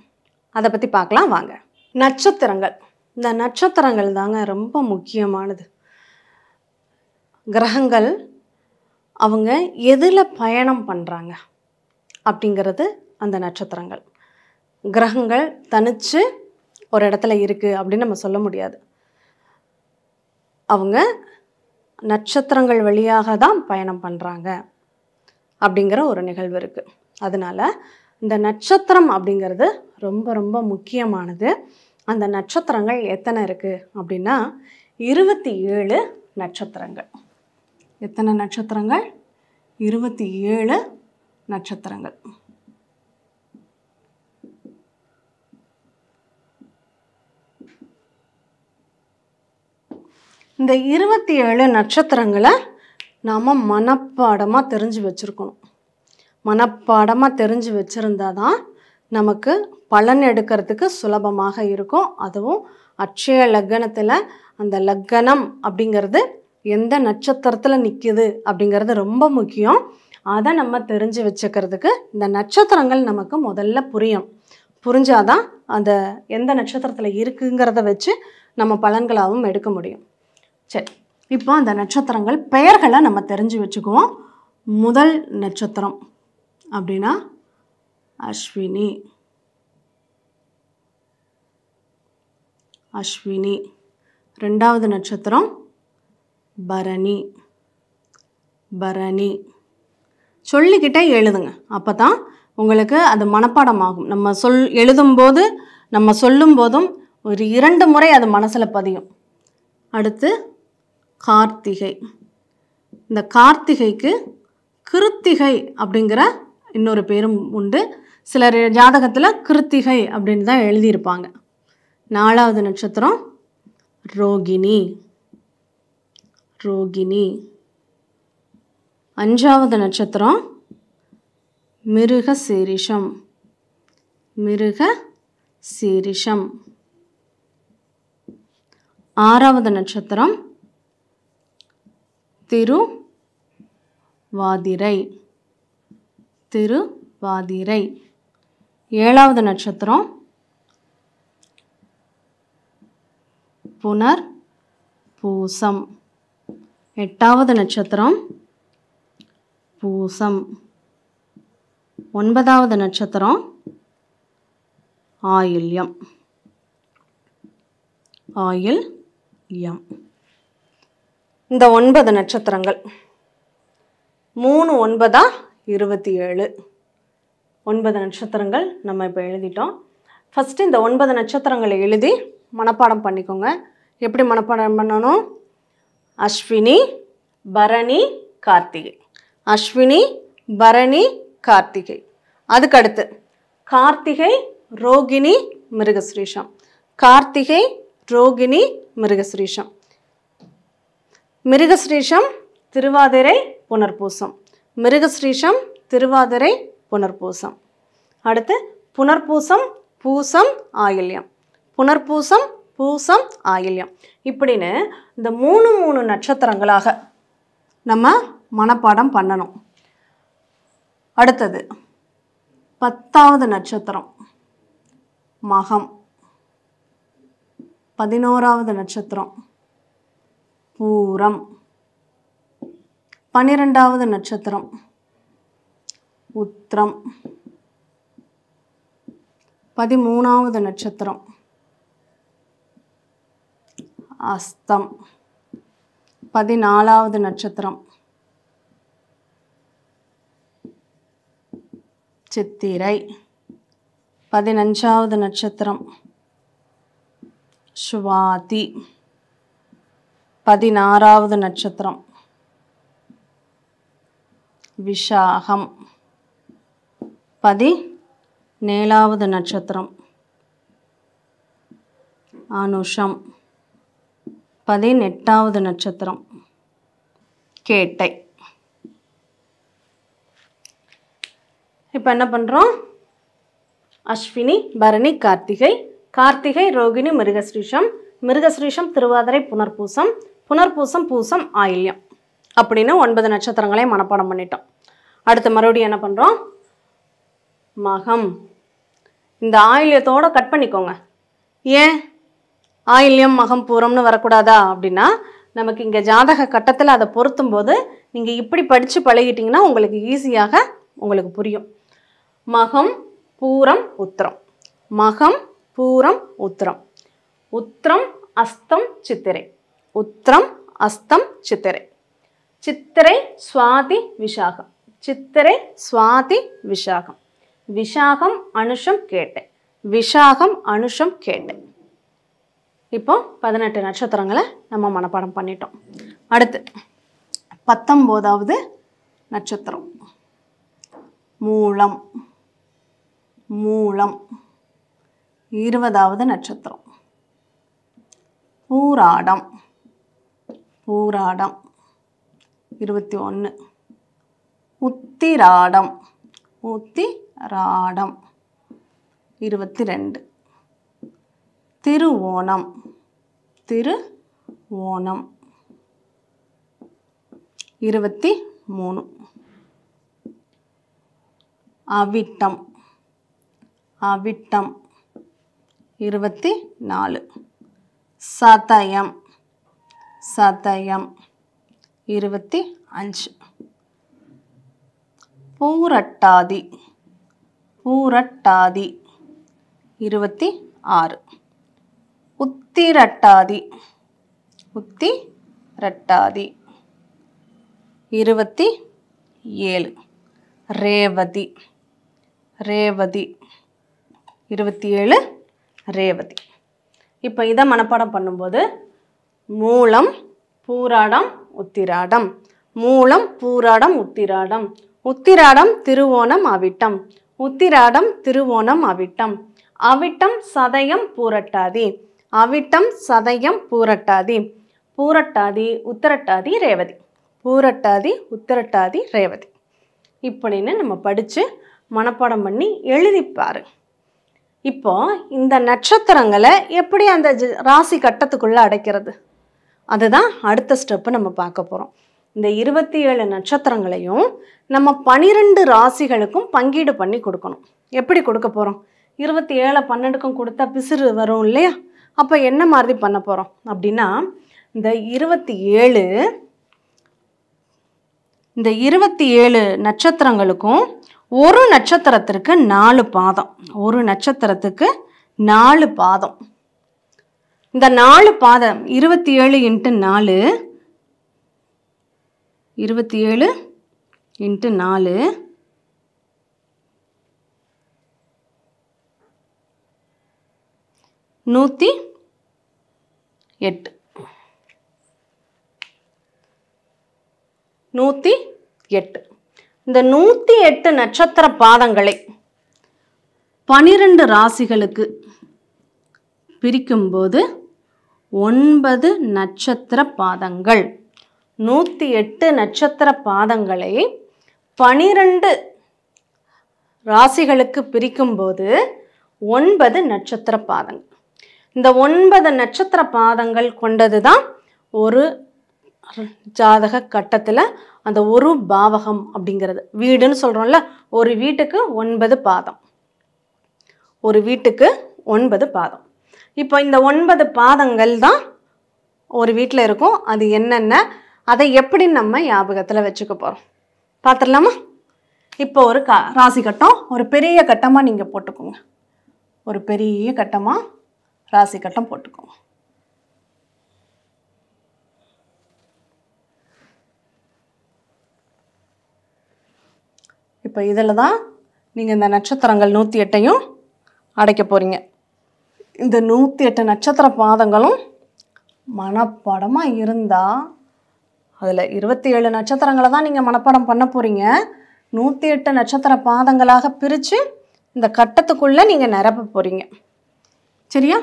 அதை பற்றி பார்க்கலாம் வாங்க நட்சத்திரங்கள் இந்த நட்சத்திரங்கள் தாங்க ரொம்ப முக்கியமானது கிரகங்கள் அவங்க எதில் பயணம் பண்ணுறாங்க அப்படிங்கிறது அந்த நட்சத்திரங்கள் கிரகங்கள் தனித்து ஒரு இடத்துல இருக்குது அப்படின்னு நம்ம சொல்ல முடியாது அவங்க நட்சத்திரங்கள் வழியாக தான் பயணம் பண்ணுறாங்க அப்படிங்கிற ஒரு நிகழ்வு இருக்குது அதனால் இந்த நட்சத்திரம் அப்படிங்கிறது ரொம்ப ரொம்ப முக்கியமானது அந்த நட்சத்திரங்கள் எத்தனை இருக்குது அப்படின்னா இருபத்தி ஏழு நட்சத்திரங்கள் எத்தனை நட்சத்திரங்கள் இருபத்தி ஏழு நட்சத்திரங்கள் இந்த இருபத்தி ஏழு நட்சத்திரங்களை நாம் மனப்பாடமாக தெரிஞ்சு வச்சுருக்கணும் மனப்பாடமாக தெரிஞ்சு வச்சுருந்தா தான் நமக்கு பலன் எடுக்கிறதுக்கு சுலபமாக இருக்கும் அதுவும் அட்சய லக்கணத்தில் அந்த லக்கணம் அப்படிங்கிறது எந்த நட்சத்திரத்தில் நிற்கிது அப்படிங்கிறது ரொம்ப முக்கியம் அதை நம்ம தெரிஞ்சு வச்சுக்கிறதுக்கு இந்த நட்சத்திரங்கள் நமக்கு முதல்ல புரியும் புரிஞ்சாதான் அந்த எந்த நட்சத்திரத்தில் இருக்குங்கிறத வச்சு நம்ம பலன்களாகவும் எடுக்க முடியும் சரி இப்போ அந்த நட்சத்திரங்கள் பெயர்களை நம்ம தெரிஞ்சு வச்சுக்குவோம் முதல் நட்சத்திரம் அப்படின்னா அஸ்வினி அஸ்வினி ரெண்டாவது நட்சத்திரம் பரணி பரணி சொல்லிக்கிட்டே எழுதுங்க அப்போ தான் உங்களுக்கு அது மனப்பாடமாகும் நம்ம சொல் எழுதும்போது நம்ம சொல்லும் போதும் ஒரு இரண்டு முறை அது மனசில் பதியும் அடுத்து கார்த்திகை இந்த கார்த்திகைக்கு கிருத்திகை அப்படிங்கிற இன்னொரு பேரும் உண்டு சிலர் ஜாதகத்தில் கிருத்திகை அப்படின்னு தான் எழுதியிருப்பாங்க நாலாவது நட்சத்திரம் ரோகிணி ரோகிணி அஞ்சாவது நட்சத்திரம் மிருக சீரிஷம் மிருக சீரிஷம் ஆறாவது நட்சத்திரம் திருவாதிரை திருவாதிரை ஏழாவது நட்சத்திரம் புனர் பூசம் எட்டாவது நட்சத்திரம் பூசம் ஒன்பதாவது நட்சத்திரம் ஆயில்யம் ஆயில் யம் இந்த ஒன்பது நட்சத்திரங்கள் மூணு ஒன்பதா இருபத்தி ஏழு ஒன்பது நட்சத்திரங்கள் நம்ம இப்போ எழுதிட்டோம் ஃபஸ்ட்டு இந்த ஒன்பது நட்சத்திரங்களை எழுதி மனப்பாடம் பண்ணிக்கோங்க எப்படி மனப்பாடம் பண்ணணும் அஸ்வினி பரணி கார்த்திகை அஸ்வினி பரணி கார்த்திகை அதுக்கடுத்து கார்த்திகை ரோகிணி மிருகஸ்ரீஷம் கார்த்திகை ரோகிணி மிருகஸ்ரீஷம் மிருகஸ்ரீஷம் திருவாதிரை புனர்பூசம் மிருகஸ்ரீஷம் திருவாதிரை புனர்பூசம் அடுத்து புனர்பூசம் பூசம் ஆயில்யம் புனர்பூசம் பூசம் ஆயில்யம் இப்படின்னு இந்த மூணு மூணு நட்சத்திரங்களாக நம்ம மனப்பாடம் பண்ணணும் அடுத்தது பத்தாவது நட்சத்திரம் மகம் பதினோராவது நட்சத்திரம் பூரம் பன்னிரெண்டாவது நட்சத்திரம் உத்திரம் பதிமூணாவது நட்சத்திரம் அஸ்தம் பதினாலாவது நட்சத்திரம் சித்திரை பதினஞ்சாவது நட்சத்திரம் சுவாதி பதினாறாவது நட்சத்திரம் விஷாகம் பதினேழாவது நட்சத்திரம் அனுஷம் பதினெட்டாவது நட்சத்திரம் கேட்டை இப்போ என்ன பண்ணுறோம் அஸ்வினி பரணி கார்த்திகை கார்த்திகை ரோகிணி மிருகஸ்ரீஷம் மிருகஸ்ரீஷம் திருவாதிரை புனர்பூசம் புனர்பூசம் பூசம் ஆயில்யம் அப்படின்னு ஒன்பது நட்சத்திரங்களையும் மனப்பாடம் பண்ணிட்டோம் அடுத்து மறுபடியும் என்ன பண்ணுறோம் மகம் இந்த ஆயில்யத்தோடு கட் பண்ணிக்கோங்க ஏன் ஆயில்யம் மகம் பூரம்னு வரக்கூடாதா அப்படின்னா நமக்கு இங்கே ஜாதக கட்டத்தில் அதை பொருத்தும் போது நீங்கள் இப்படி படித்து பழகிட்டிங்கன்னா உங்களுக்கு ஈஸியாக உங்களுக்கு புரியும் மகம் பூரம் உத்திரம் மகம் பூரம் உத்திரம் உத்திரம் அஸ்தம் சித்திரை உத்திரம் அஸ்தம் சித்திரை சித்திரை சுவாதி விஷாகம் சித்திரை சுவாதி விஷாகம் விஷாகம் அனுஷம் கேட்டேன் விஷாகம் அனுஷம் கேட்டேன் இப்போ பதினெட்டு நட்சத்திரங்களை நம்ம மனப்பாடம் பண்ணிட்டோம் அடுத்து பத்தொம்போதாவது நட்சத்திரம் மூலம் மூலம் இருபதாவது நட்சத்திரம் பூராடம் பூராடம் இருபத்தி ஒன்று உத்திராடம் உத்திராடம் இருபத்தி ரெண்டு திருவோணம் திரு ஓணம் இருபத்தி மூணு அவிட்டம் அவிட்டம் இருபத்தி நாலு சதயம் சதயம் இருபத்தி அஞ்சு பூரட்டாதி பூரட்டாதி இருபத்தி ஆறு உத்திரட்டாதி உத்தி ரட்டாதி இருபத்தி ஏழு ரேவதி ரேவதி இருபத்தி ஏழு ரேவதி இப்போ இதை மனப்பாடம் பண்ணும்போது மூலம் பூராடம் உத்திராடம் மூலம் பூராடம் உத்திராடம் உத்திராடம் திருவோணம் அவிட்டம் உத்திராடம் திருவோணம் அவிட்டம் அவிட்டம் சதயம் பூரட்டாதி அவிட்டம் சதயம் பூரட்டாதி பூரட்டாதி உத்தரட்டாதி ரேவதி பூரட்டாதி உத்திரட்டாதி ரேவதி இப்படின்னு நம்ம படித்து மனப்பாடம் பண்ணி எழுதிப்பாரு இப்போ இந்த நட்சத்திரங்களை எப்படி அந்த ராசி கட்டத்துக்குள்ளே அடைக்கிறது அதுதான் அடுத்த ஸ்டெப்பு நம்ம பார்க்க போகிறோம் இந்த இருபத்தி ஏழு நட்சத்திரங்களையும் நம்ம பனிரெண்டு ராசிகளுக்கும் பங்கீடு பண்ணி கொடுக்கணும் எப்படி கொடுக்க போகிறோம் இருபத்தி ஏழை பன்னெண்டுக்கும் கொடுத்தா பிசிறு வரும் இல்லையா அப்போ என்ன மாதிரி பண்ண போகிறோம் அப்படின்னா இந்த இருபத்தி ஏழு இந்த இருபத்தி ஏழு நட்சத்திரங்களுக்கும் ஒரு நட்சத்திரத்திற்கு நாலு பாதம் ஒரு நட்சத்திரத்துக்கு நாலு பாதம் இந்த நாலு பாதம் இருபத்தி ஏழு இன்ட்டு நாலு இருபத்தி ஏழு இன்ட்டு நாலு நூற்றி எட்டு நூற்றி எட்டு இந்த நூற்றி எட்டு நட்சத்திர பாதங்களை பனிரெண்டு ராசிகளுக்கு பிரிக்கும்போது ஒன்பது நட்சத்திர பாதங்கள் நூற்றி எட்டு நட்சத்திர பாதங்களை பனிரெண்டு ராசிகளுக்கு பிரிக்கும்போது ஒன்பது நட்சத்திர பாதங்கள் இந்த ஒன்பது நட்சத்திர பாதங்கள் கொண்டது தான் ஒரு ஜாதக கட்டத்தில் அந்த ஒரு பாவகம் அப்படிங்கிறது வீடுன்னு சொல்கிறோம்ல ஒரு வீட்டுக்கு ஒன்பது பாதம் ஒரு வீட்டுக்கு ஒன்பது பாதம் இப்போ இந்த ஒன்பது பாதங்கள் தான் ஒரு வீட்டில் இருக்கும் அது என்னென்ன அதை எப்படி நம்ம ஞாபகத்தில் வச்சுக்க போகிறோம் பார்த்துடலாமா இப்போ ஒரு கா ராசி கட்டம் ஒரு பெரிய கட்டமாக நீங்கள் போட்டுக்கோங்க ஒரு பெரிய கட்டமாக ராசி கட்டம் போட்டுக்கோங்க இப்போ இதில் தான் நீங்கள் இந்த நட்சத்திரங்கள் நூற்றி எட்டையும் அடைக்க போகிறீங்க இந்த நூற்றி எட்டு நட்சத்திர பாதங்களும் மனப்பாடமாக இருந்தால் அதில் இருபத்தி ஏழு நட்சத்திரங்களை தான் நீங்கள் மனப்பாடம் பண்ண போகிறீங்க நூற்றி எட்டு நட்சத்திர பாதங்களாக பிரித்து இந்த கட்டத்துக்குள்ளே நீங்கள் நிரப்ப போகிறீங்க சரியா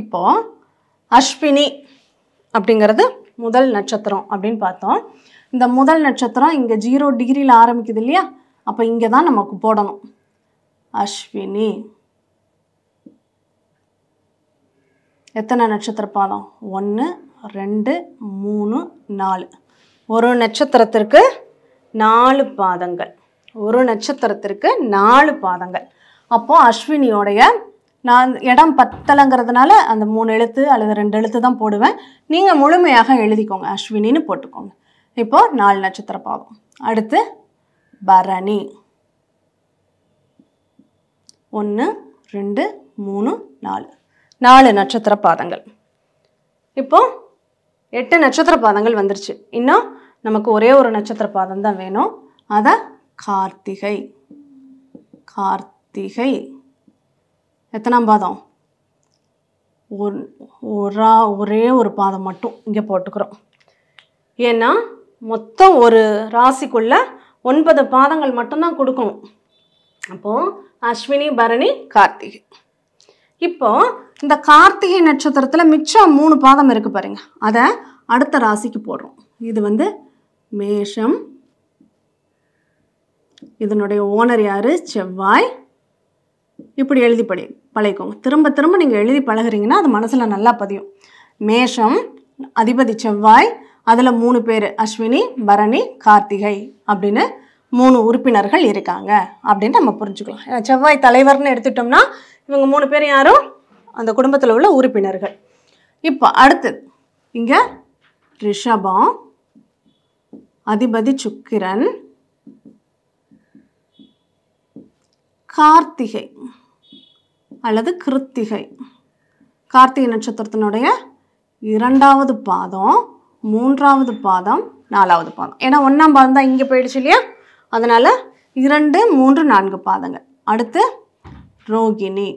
இப்போ அஸ்வினி அப்படிங்கிறது முதல் நட்சத்திரம் அப்படின்னு பார்த்தோம் இந்த முதல் நட்சத்திரம் இங்கே ஜீரோ டிகிரியில் ஆரம்பிக்குது இல்லையா அப்போ இங்கே தான் நமக்கு போடணும் அஸ்வினி எத்தனை நட்சத்திர பாதம் ஒன்று ரெண்டு மூணு நாலு ஒரு நட்சத்திரத்திற்கு நாலு பாதங்கள் ஒரு நட்சத்திரத்திற்கு நாலு பாதங்கள் அப்போது அஸ்வினியோடைய நான் இடம் பத்தலைங்கிறதுனால அந்த மூணு எழுத்து அல்லது ரெண்டு எழுத்து தான் போடுவேன் நீங்கள் முழுமையாக எழுதிக்கோங்க அஸ்வினின்னு போட்டுக்கோங்க இப்போது நாலு நட்சத்திர பாவம் அடுத்து பரணி ஒன்று ரெண்டு மூணு நாலு நாலு நட்சத்திர பாதங்கள் இப்போது எட்டு நட்சத்திர பாதங்கள் வந்துருச்சு இன்னும் நமக்கு ஒரே ஒரு நட்சத்திர பாதம் தான் வேணும் அதை கார்த்திகை கார்த்திகை எத்தனாம் பாதம் ஒரு ஒரா ஒரே ஒரு பாதம் மட்டும் இங்கே போட்டுக்கிறோம் ஏன்னா மொத்தம் ஒரு ராசிக்குள்ளே ஒன்பது பாதங்கள் மட்டும்தான் கொடுக்கணும் அப்போது அஸ்வினி பரணி கார்த்திகை இப்போது இந்த கார்த்திகை நட்சத்திரத்தில் மிச்சம் மூணு பாதம் இருக்குது பாருங்கள் அதை அடுத்த ராசிக்கு போடுறோம் இது வந்து மேஷம் இதனுடைய ஓனர் யார் செவ்வாய் இப்படி எழுதி படி பழகிக்கோங்க திரும்ப திரும்ப நீங்கள் எழுதி பழகிறீங்கன்னா அது மனசில் நல்லா பதியும் மேஷம் அதிபதி செவ்வாய் அதில் மூணு பேர் அஸ்வினி பரணி கார்த்திகை அப்படின்னு மூணு உறுப்பினர்கள் இருக்காங்க அப்படின்னு நம்ம புரிஞ்சுக்கலாம் செவ்வாய் தலைவர்னு எடுத்துட்டோம்னா இவங்க மூணு பேர் யாரும் அந்த குடும்பத்தில் உள்ள உறுப்பினர்கள் இப்போ அடுத்து இங்கே ரிஷபம் அதிபதி சுக்கிரன் கார்த்திகை அல்லது கிருத்திகை கார்த்திகை நட்சத்திரத்தினுடைய இரண்டாவது பாதம் மூன்றாவது பாதம் நாலாவது பாதம் ஏன்னா ஒன்றாம் பாதம் தான் இங்கே போயிடுச்சு இல்லையா அதனால் இரண்டு மூன்று நான்கு பாதங்கள் அடுத்து ரோகிணி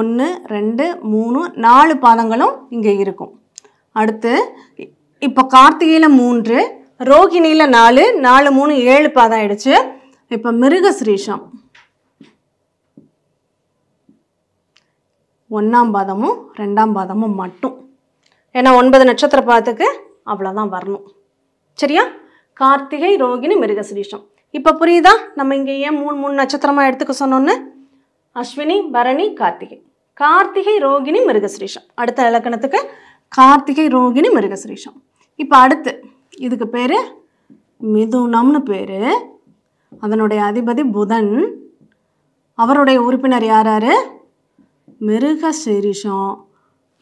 ஒன்று ரெண்டு மூணு நாலு பாதங்களும் இங்கே இருக்கும் அடுத்து இப்போ கார்த்திகையில் மூன்று ரோகிணியில் நாலு நாலு மூணு ஏழு பாதம் ஆயிடுச்சு இப்போ மிருக ஸ்ரீஷம் ஒன்றாம் பாதமும் ரெண்டாம் பாதமும் மட்டும் ஏன்னா ஒன்பது நட்சத்திர பாதத்துக்கு அவ்வளோதான் வரணும் சரியா கார்த்திகை ரோகிணி மிருக ஸ்ரீஷம் இப்போ புரியுதா நம்ம இங்கே ஏன் மூணு மூணு நட்சத்திரமாக எடுத்துக்க சொன்னோன்னு அஸ்வினி பரணி கார்த்திகை கார்த்திகை ரோகிணி மிருகசிரீஷம் அடுத்த இலக்கணத்துக்கு கார்த்திகை ரோகிணி மிருகசிரீஷம் இப்போ அடுத்து இதுக்கு பேர் மிதுனம்னு பேர் அதனுடைய அதிபதி புதன் அவருடைய உறுப்பினர் யார் யார் மிருக சீரிஷம்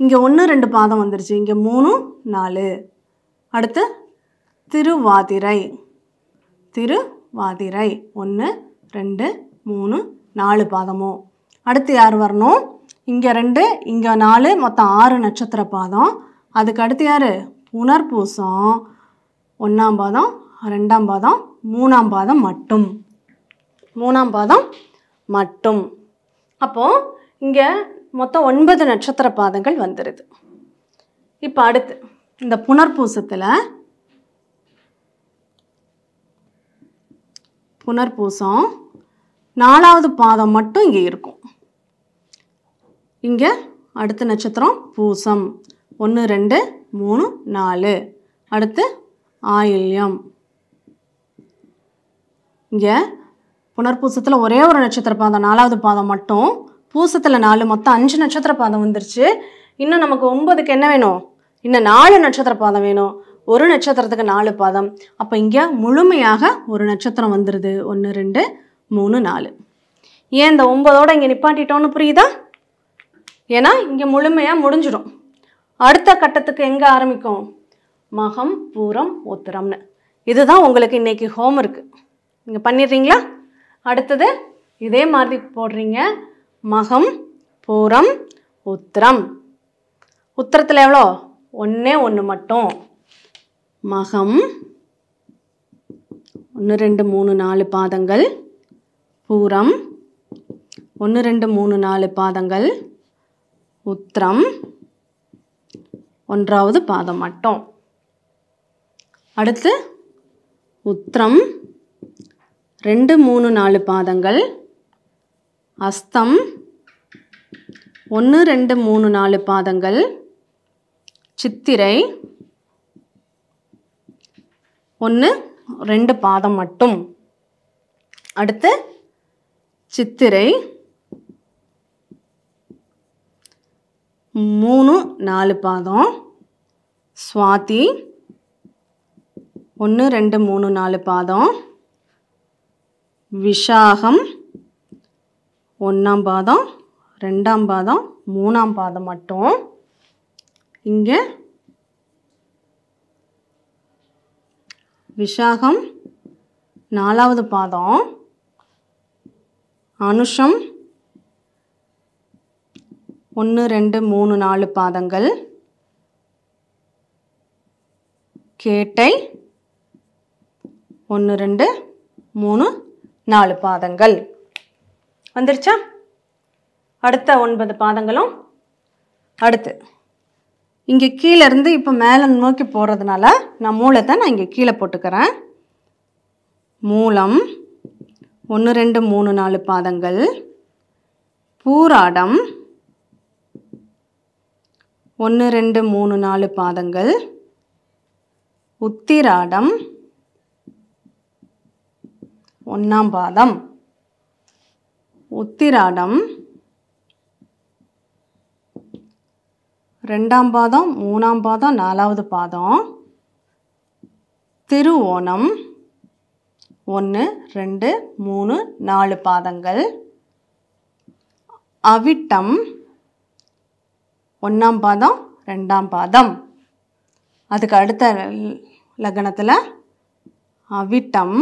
இங்கே ஒன்று ரெண்டு பாதம் வந்துருச்சு இங்கே மூணு நாலு அடுத்து திருவாதிரை திருவாதிரை ஒன்று ரெண்டு மூணு நாலு பாதமும் அடுத்து யார் வரணும் இங்கே ரெண்டு இங்கே நாலு மொத்தம் ஆறு நட்சத்திர பாதம் அதுக்கு அடுத்து யார் புனர்பூசம் ஒன்றாம் பாதம் ரெண்டாம் பாதம் மூணாம் பாதம் மட்டும் மூணாம் பாதம் மட்டும் அப்போது இங்கே மொத்தம் ஒன்பது நட்சத்திர பாதங்கள் வந்துடுது இப்போ அடுத்து இந்த புனர்பூசத்தில் புனர்பூசம் நாலாவது பாதம் மட்டும் இங்கே இருக்கும் இங்கே அடுத்த நட்சத்திரம் பூசம் ஒன்று ரெண்டு மூணு நாலு அடுத்து ஆயில்யம் இங்கே புனர்பூசத்தில் ஒரே ஒரு நட்சத்திர பாதம் நாலாவது பாதம் மட்டும் பூசத்தில் நாலு மொத்தம் அஞ்சு நட்சத்திர பாதம் வந்துருச்சு இன்னும் நமக்கு ஒன்பதுக்கு என்ன வேணும் இன்னும் நாலு நட்சத்திர பாதம் வேணும் ஒரு நட்சத்திரத்துக்கு நாலு பாதம் அப்போ இங்கே முழுமையாக ஒரு நட்சத்திரம் வந்துடுது ஒன்று ரெண்டு மூணு நாலு ஏன் இந்த ஒம்பதோட இங்கே நிப்பாட்டிட்டோன்னு புரியுதா ஏன்னா இங்கே முழுமையாக முடிஞ்சிடும் அடுத்த கட்டத்துக்கு எங்கே ஆரம்பிக்கும் மகம் பூரம் உத்தரம்னு இதுதான் உங்களுக்கு இன்றைக்கி ஹோம் இருக்குது நீங்கள் பண்ணிடுறீங்களா அடுத்தது இதே மாதிரி போடுறீங்க மகம் பூரம் உத்திரம் உத்திரத்தில் எவ்வளோ ஒன்றே ஒன்று மட்டும் மகம் ஒன்று ரெண்டு மூணு நாலு பாதங்கள் பூரம் ஒன்று ரெண்டு மூணு நாலு பாதங்கள் உத்திரம் ஒன்றாவது பாதம் மட்டும் அடுத்து உத்திரம் ரெண்டு மூணு நாலு பாதங்கள் அஸ்தம் ஒன்று ரெண்டு மூணு நாலு பாதங்கள் சித்திரை ஒன்று ரெண்டு பாதம் மட்டும் அடுத்து சித்திரை மூணு நாலு பாதம் சுவாதி ஒன்று ரெண்டு மூணு நாலு பாதம் விஷாகம் ஒன்றாம் பாதம் ரெண்டாம் பாதம் மூணாம் பாதம் மட்டும் இங்கே விஷாகம் நாலாவது பாதம் அனுஷம் ஒன்று ரெண்டு மூணு நாலு பாதங்கள் கேட்டை ஒன்று ரெண்டு மூணு நாலு பாதங்கள் வந்துருச்சா அடுத்த ஒன்பது பாதங்களும் அடுத்து இங்கே கீழேருந்து இப்போ மேலே நோக்கி போகிறதுனால நான் மூளை தான் நான் இங்கே கீழே போட்டுக்கிறேன் மூலம் ஒன்று ரெண்டு மூணு நாலு பாதங்கள் பூராடம் ஒன்று ரெண்டு மூணு நாலு பாதங்கள் உத்திராடம் ஒன்றாம் பாதம் உத்திராடம் ரெண்டாம் பாதம் மூணாம் பாதம் நாலாவது பாதம் திருவோணம் ஒன்று ரெண்டு மூணு நாலு பாதங்கள் அவிட்டம் ஒன்றாம் பாதம் ரெண்டாம் பாதம் அதுக்கு அடுத்த லக்னத்தில் அவிட்டம்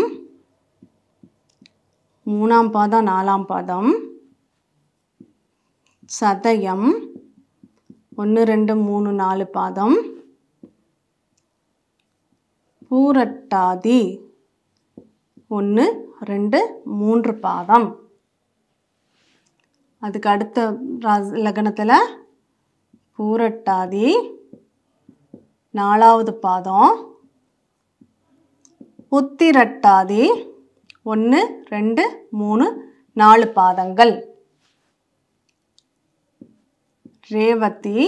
மூணாம் பாதம் நாலாம் பாதம் சதயம் ஒன்று ரெண்டு மூணு நாலு பாதம் பூரட்டாதி ஒன்று ரெண்டு மூன்று பாதம் அதுக்கு அடுத்த ராஸ் லக்னத்தில் பூரட்டாதி நாலாவது பாதம் உத்திரட்டாதி ஒன்று ரெண்டு மூணு நாலு பாதங்கள் ரேவதி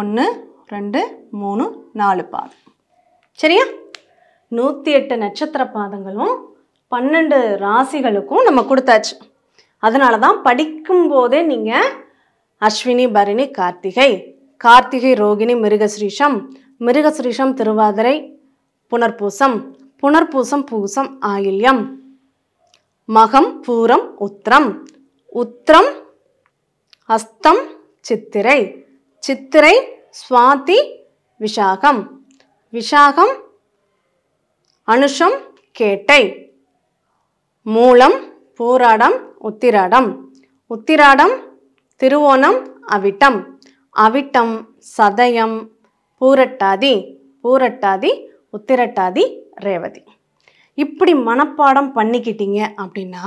ஒன்று ரெண்டு மூணு நாலு பாதம் சரியா நூற்றி எட்டு நட்சத்திர பாதங்களும் பன்னெண்டு ராசிகளுக்கும் நம்ம கொடுத்தாச்சு அதனால தான் படிக்கும்போதே நீங்கள் அஸ்வினி பரணி கார்த்திகை கார்த்திகை ரோகிணி மிருகஸ்ரீஷம் மிருகஸ்ரீஷம் திருவாதிரை புனர்பூசம் புனர்பூசம் பூசம் ஆயில்யம் மகம் பூரம் உத்திரம் உத்திரம் அஸ்தம் சித்திரை சித்திரை சுவாதி விஷாகம் விஷாகம் அனுஷம் கேட்டை மூலம் பூராடம் உத்திராடம் உத்திராடம் திருவோணம் அவிட்டம் அவிட்டம் சதயம் பூரட்டாதி பூரட்டாதி உத்திரட்டாதி ரேவதி இப்படி மனப்பாடம் பண்ணிக்கிட்டீங்க அப்படின்னா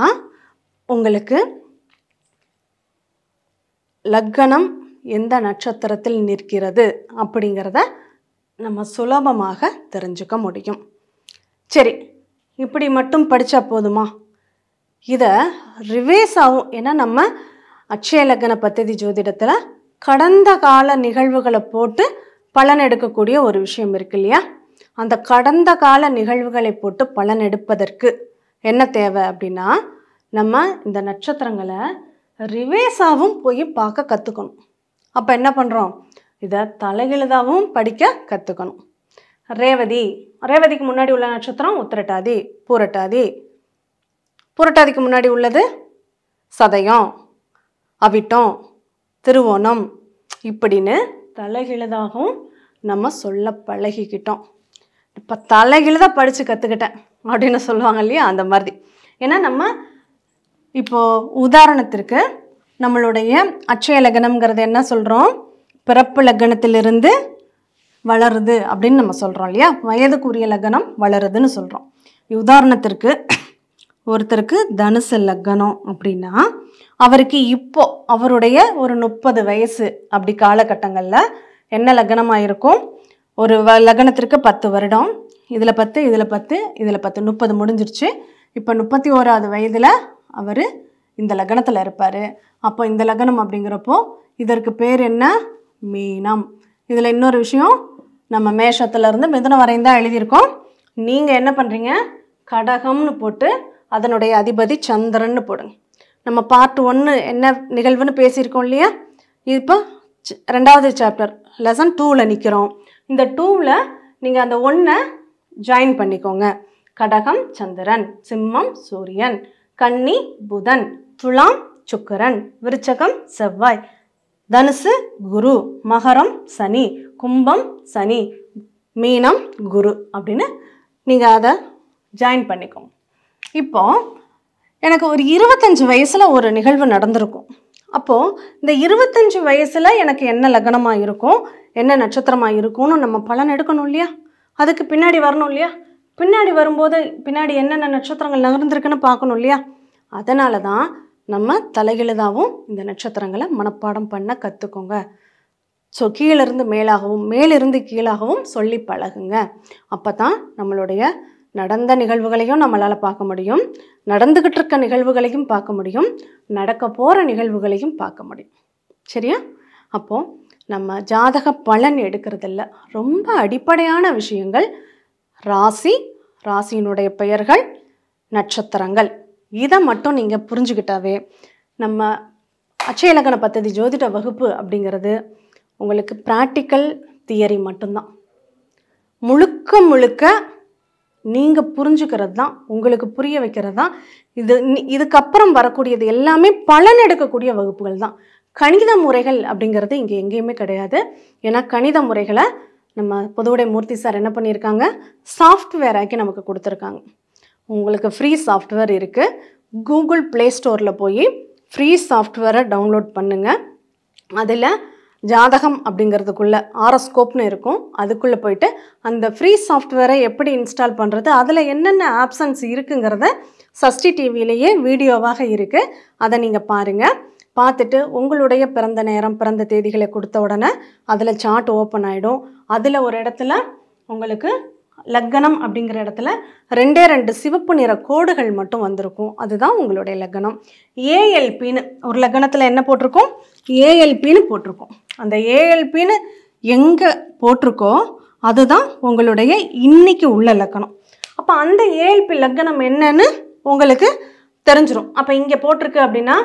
உங்களுக்கு லக்கணம் எந்த நட்சத்திரத்தில் நிற்கிறது அப்படிங்கிறத நம்ம சுலபமாக தெரிஞ்சுக்க முடியும் சரி இப்படி மட்டும் படித்தா போதுமா இதை ரிவேஸ் ஆகும் ஏன்னா நம்ம அக்ஷய லக்ன பத்ததி ஜோதிடத்தில் கடந்த கால நிகழ்வுகளை போட்டு பலன் எடுக்கக்கூடிய ஒரு விஷயம் இருக்கு இல்லையா அந்த கடந்த கால நிகழ்வுகளை போட்டு பலன் எடுப்பதற்கு என்ன தேவை அப்படின்னா நம்ம இந்த நட்சத்திரங்களை ரிவேஸாகவும் போய் பார்க்க கற்றுக்கணும் அப்போ என்ன பண்ணுறோம் இதை தலைகிழுதாகவும் படிக்க கற்றுக்கணும் ரேவதி ரேவதிக்கு முன்னாடி உள்ள நட்சத்திரம் உத்திரட்டாதி பூரட்டாதி பூரட்டாதிக்கு முன்னாடி உள்ளது சதயம் அவிட்டம் திருவோணம் இப்படின்னு தலைகிழதாகவும் நம்ம சொல்ல பழகிக்கிட்டோம் இப்போ தலைகீழ் தான் படித்து கற்றுக்கிட்டேன் அப்படின்னு சொல்லுவாங்க இல்லையா அந்த மாதிரி ஏன்னா நம்ம இப்போது உதாரணத்திற்கு நம்மளுடைய அச்சய லக்னம்ங்கிறது என்ன சொல்கிறோம் பிறப்பு லக்னத்திலிருந்து வளருது அப்படின்னு நம்ம சொல்கிறோம் இல்லையா வயதுக்குரிய லக்னம் வளருதுன்னு சொல்கிறோம் உதாரணத்திற்கு ஒருத்தருக்கு தனுசு லக்னம் அப்படின்னா அவருக்கு இப்போ அவருடைய ஒரு முப்பது வயசு அப்படி காலகட்டங்களில் என்ன லக்னமாக இருக்கும் ஒரு லக்னத்திற்கு பத்து வருடம் இதில் பத்து இதில் பத்து இதில் பத்து முப்பது முடிஞ்சிருச்சு இப்போ முப்பத்தி ஓராவது வயதில் அவர் இந்த லக்னத்தில் இருப்பார் அப்போ இந்த லக்னம் அப்படிங்கிறப்போ இதற்கு பேர் என்ன மீனம் இதில் இன்னொரு விஷயம் நம்ம மேஷத்துலேருந்து மிதனம் வரைந்தான் தான் எழுதியிருக்கோம் நீங்கள் என்ன பண்ணுறீங்க கடகம்னு போட்டு அதனுடைய அதிபதி சந்திரன்னு போடுங்க நம்ம பார்ட் ஒன்று என்ன நிகழ்வுன்னு பேசியிருக்கோம் இல்லையா இப்போ ரெண்டாவது சாப்டர் லெசன் டூவில் நிற்கிறோம் இந்த டூவில் நீங்கள் அந்த ஒன்றை ஜாயின் பண்ணிக்கோங்க கடகம் சந்திரன் சிம்மம் சூரியன் கன்னி புதன் துலாம் சுக்கரன் விருச்சகம் செவ்வாய் தனுசு குரு மகரம் சனி கும்பம் சனி மீனம் குரு அப்படின்னு நீங்கள் அதை ஜாயின் பண்ணிக்கோங்க இப்போ எனக்கு ஒரு இருபத்தஞ்சி வயசில் ஒரு நிகழ்வு நடந்திருக்கும் அப்போது இந்த இருபத்தஞ்சி வயசில் எனக்கு என்ன லக்னமாக இருக்கும் என்ன நட்சத்திரமாக இருக்கும்னு நம்ம பலன் எடுக்கணும் இல்லையா அதுக்கு பின்னாடி வரணும் இல்லையா பின்னாடி வரும்போது பின்னாடி என்னென்ன நட்சத்திரங்கள் நகர்ந்துருக்குன்னு பார்க்கணும் இல்லையா அதனால தான் நம்ம தலைகிழதாகவும் இந்த நட்சத்திரங்களை மனப்பாடம் பண்ண கற்றுக்கோங்க ஸோ கீழிருந்து மேலாகவும் மேலிருந்து கீழாகவும் சொல்லி பழகுங்க அப்போ தான் நம்மளுடைய நடந்த நிகழ்வுகளையும் நம்மளால் பார்க்க முடியும் நடந்துக்கிட்டு இருக்க நிகழ்வுகளையும் பார்க்க முடியும் நடக்க போகிற நிகழ்வுகளையும் பார்க்க முடியும் சரியா அப்போது நம்ம ஜாதக பலன் எடுக்கிறதில்ல ரொம்ப அடிப்படையான விஷயங்கள் ராசி ராசியினுடைய பெயர்கள் நட்சத்திரங்கள் இதை மட்டும் நீங்கள் புரிஞ்சுக்கிட்டாவே நம்ம அச்சயலக்கண பத்ததி ஜோதிட வகுப்பு அப்படிங்கிறது உங்களுக்கு ப்ராக்டிக்கல் தியரி மட்டும்தான் முழுக்க முழுக்க நீங்கள் புரிஞ்சுக்கிறது தான் உங்களுக்கு புரிய வைக்கிறது தான் இது இதுக்கப்புறம் வரக்கூடியது எல்லாமே பலன் எடுக்கக்கூடிய வகுப்புகள் தான் கணித முறைகள் அப்படிங்கிறது இங்கே எங்கேயுமே கிடையாது ஏன்னா கணித முறைகளை நம்ம பொதுவுடைய மூர்த்தி சார் என்ன பண்ணியிருக்காங்க சாஃப்ட்வேராக்கி நமக்கு கொடுத்துருக்காங்க உங்களுக்கு ஃப்ரீ சாஃப்ட்வேர் இருக்குது கூகுள் ப்ளே ஸ்டோரில் போய் ஃப்ரீ சாஃப்ட்வேரை டவுன்லோட் பண்ணுங்கள் அதில் ஜாதகம் அப்படிங்கிறதுக்குள்ளே ஆரோஸ்கோப்னு இருக்கும் அதுக்குள்ளே போயிட்டு அந்த ஃப்ரீ சாஃப்ட்வேரை எப்படி இன்ஸ்டால் பண்ணுறது அதில் என்னென்ன ஆப்ஷன்ஸ் இருக்குங்கிறத சஷ்டி டிவிலேயே வீடியோவாக இருக்குது அதை நீங்கள் பாருங்கள் பார்த்துட்டு உங்களுடைய பிறந்த நேரம் பிறந்த தேதிகளை கொடுத்த உடனே அதில் சார்ட் ஓப்பன் ஆகிடும் அதில் ஒரு இடத்துல உங்களுக்கு லக்கணம் அப்படிங்கிற இடத்துல ரெண்டே ரெண்டு சிவப்பு நிற கோடுகள் மட்டும் வந்திருக்கும் அதுதான் உங்களுடைய லக்கணம் ஏஎல்பின்னு ஒரு லக்கணத்தில் என்ன போட்டிருக்கோம் ஏஎல்பின்னு போட்டிருக்கோம் அந்த ஏஎல்பின்னு எங்கே போட்டிருக்கோ அதுதான் உங்களுடைய இன்னைக்கு உள்ள லக்கணம் அப்போ அந்த ஏஎல்பி லக்கணம் என்னன்னு உங்களுக்கு தெரிஞ்சிடும் அப்போ இங்கே போட்டிருக்கு அப்படின்னா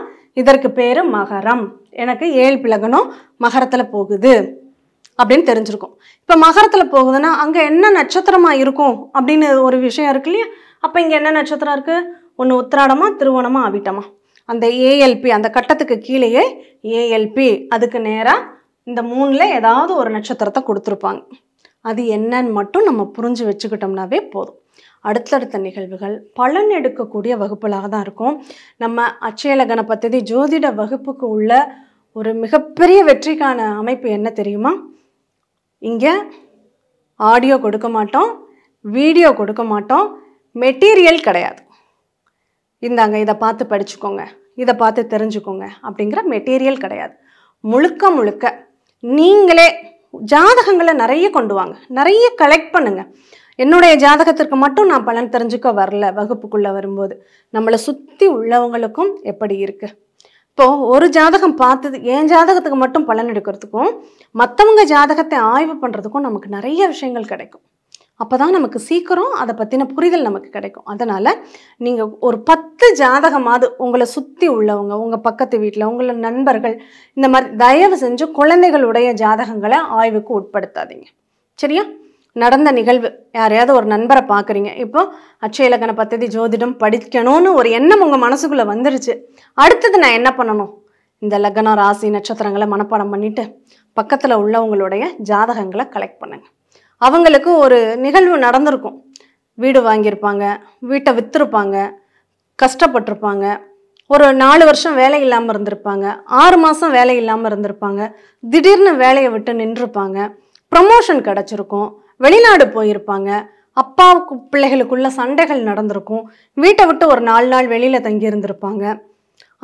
இதற்கு பேர் மகரம் எனக்கு ஏழு பிளகனும் மகரத்தில் போகுது அப்படின்னு தெரிஞ்சிருக்கும் இப்போ மகரத்தில் போகுதுன்னா அங்கே என்ன நட்சத்திரமாக இருக்கும் அப்படின்னு ஒரு விஷயம் இருக்கு இல்லையா அப்போ இங்கே என்ன நட்சத்திரம் இருக்குது ஒன்று உத்திராடமா திருவோணமா ஆவிட்டமா அந்த ஏஎல்பி அந்த கட்டத்துக்கு கீழேயே ஏஎல்பி அதுக்கு நேராக இந்த மூணில் ஏதாவது ஒரு நட்சத்திரத்தை கொடுத்துருப்பாங்க அது என்னன்னு மட்டும் நம்ம புரிஞ்சு வச்சுக்கிட்டோம்னாவே போதும் அடுத்தடுத்த நிகழ்வுகள் பலன் எடுக்கக்கூடிய வகுப்புகளாக தான் இருக்கும் நம்ம அச்சயலகன பத்ததி ஜோதிட வகுப்புக்கு உள்ள ஒரு மிகப்பெரிய வெற்றிக்கான அமைப்பு என்ன தெரியுமா இங்கே ஆடியோ கொடுக்க மாட்டோம் வீடியோ கொடுக்க மாட்டோம் மெட்டீரியல் கிடையாது இந்தாங்க இதை பார்த்து படிச்சுக்கோங்க இதை பார்த்து தெரிஞ்சுக்கோங்க அப்படிங்கிற மெட்டீரியல் கிடையாது முழுக்க முழுக்க நீங்களே ஜாதகங்களை நிறைய கொண்டு வாங்க நிறைய கலெக்ட் பண்ணுங்கள் என்னுடைய ஜாதகத்திற்கு மட்டும் நான் பலன் தெரிஞ்சுக்க வரல வகுப்புக்குள்ளே வரும்போது நம்மளை சுற்றி உள்ளவங்களுக்கும் எப்படி இருக்குது இப்போது ஒரு ஜாதகம் பார்த்தது என் ஜாதகத்துக்கு மட்டும் பலன் எடுக்கிறதுக்கும் மற்றவங்க ஜாதகத்தை ஆய்வு பண்ணுறதுக்கும் நமக்கு நிறைய விஷயங்கள் கிடைக்கும் அப்போ தான் நமக்கு சீக்கிரம் அதை பற்றின புரிதல் நமக்கு கிடைக்கும் அதனால் நீங்கள் ஒரு பத்து ஜாதகமாவது உங்களை சுற்றி உள்ளவங்க உங்கள் பக்கத்து வீட்டில் உங்கள நண்பர்கள் இந்த மாதிரி தயவு செஞ்சு குழந்தைகளுடைய ஜாதகங்களை ஆய்வுக்கு உட்படுத்தாதீங்க சரியா நடந்த நிகழ்வு யாரையாவது ஒரு நண்பரை பார்க்குறீங்க இப்போ அச்சய இலக்கண பத்ததி ஜோதிடம் படிக்கணும்னு ஒரு எண்ணம் உங்கள் மனசுக்குள்ளே வந்துருச்சு அடுத்தது நான் என்ன பண்ணணும் இந்த லக்னம் ராசி நட்சத்திரங்களை மனப்பாடம் பண்ணிவிட்டு பக்கத்தில் உள்ளவங்களுடைய ஜாதகங்களை கலெக்ட் பண்ணுங்கள் அவங்களுக்கு ஒரு நிகழ்வு நடந்திருக்கும் வீடு வாங்கியிருப்பாங்க வீட்டை விற்றுருப்பாங்க கஷ்டப்பட்டிருப்பாங்க ஒரு நாலு வருஷம் வேலை இல்லாமல் இருந்திருப்பாங்க ஆறு மாதம் வேலை இல்லாமல் இருந்திருப்பாங்க திடீர்னு வேலையை விட்டு நின்றுருப்பாங்க ப்ரமோஷன் கிடச்சிருக்கும் வெளிநாடு போயிருப்பாங்க அப்பாவுக்கு பிள்ளைகளுக்குள்ள சண்டைகள் நடந்திருக்கும் வீட்டை விட்டு ஒரு நாலு நாள் வெளியில் தங்கி இருந்திருப்பாங்க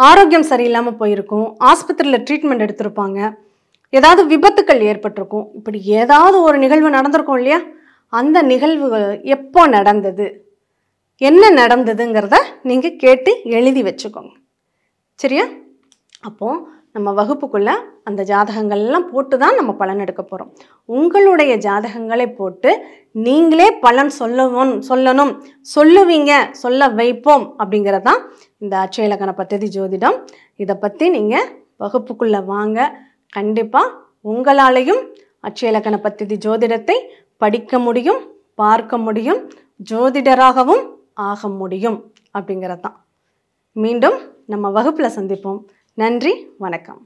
ஆரோக்கியம் சரியில்லாமல் போயிருக்கும் ஆஸ்பத்திரியில் ட்ரீட்மெண்ட் எடுத்திருப்பாங்க ஏதாவது விபத்துக்கள் ஏற்பட்டிருக்கும் இப்படி ஏதாவது ஒரு நிகழ்வு நடந்திருக்கும் இல்லையா அந்த நிகழ்வு எப்போ நடந்தது என்ன நடந்ததுங்கிறத நீங்கள் கேட்டு எழுதி வச்சுக்கோங்க சரியா அப்போது நம்ம வகுப்புக்குள்ளே அந்த ஜாதகங்கள்லாம் போட்டு தான் நம்ம பலன் எடுக்க போகிறோம் உங்களுடைய ஜாதகங்களை போட்டு நீங்களே பலன் சொல்லவும் சொல்லணும் சொல்லுவீங்க சொல்ல வைப்போம் அப்படிங்கிறது தான் இந்த அச்சயலக்கண பத்ததி ஜோதிடம் இதை பற்றி நீங்கள் வகுப்புக்குள்ளே வாங்க கண்டிப்பாக உங்களாலையும் அச்சயலக்கண பத்ததி ஜோதிடத்தை படிக்க முடியும் பார்க்க முடியும் ஜோதிடராகவும் ஆக முடியும் அப்படிங்கிறது தான் மீண்டும் நம்ம வகுப்பில் சந்திப்போம் நன்றி வணக்கம்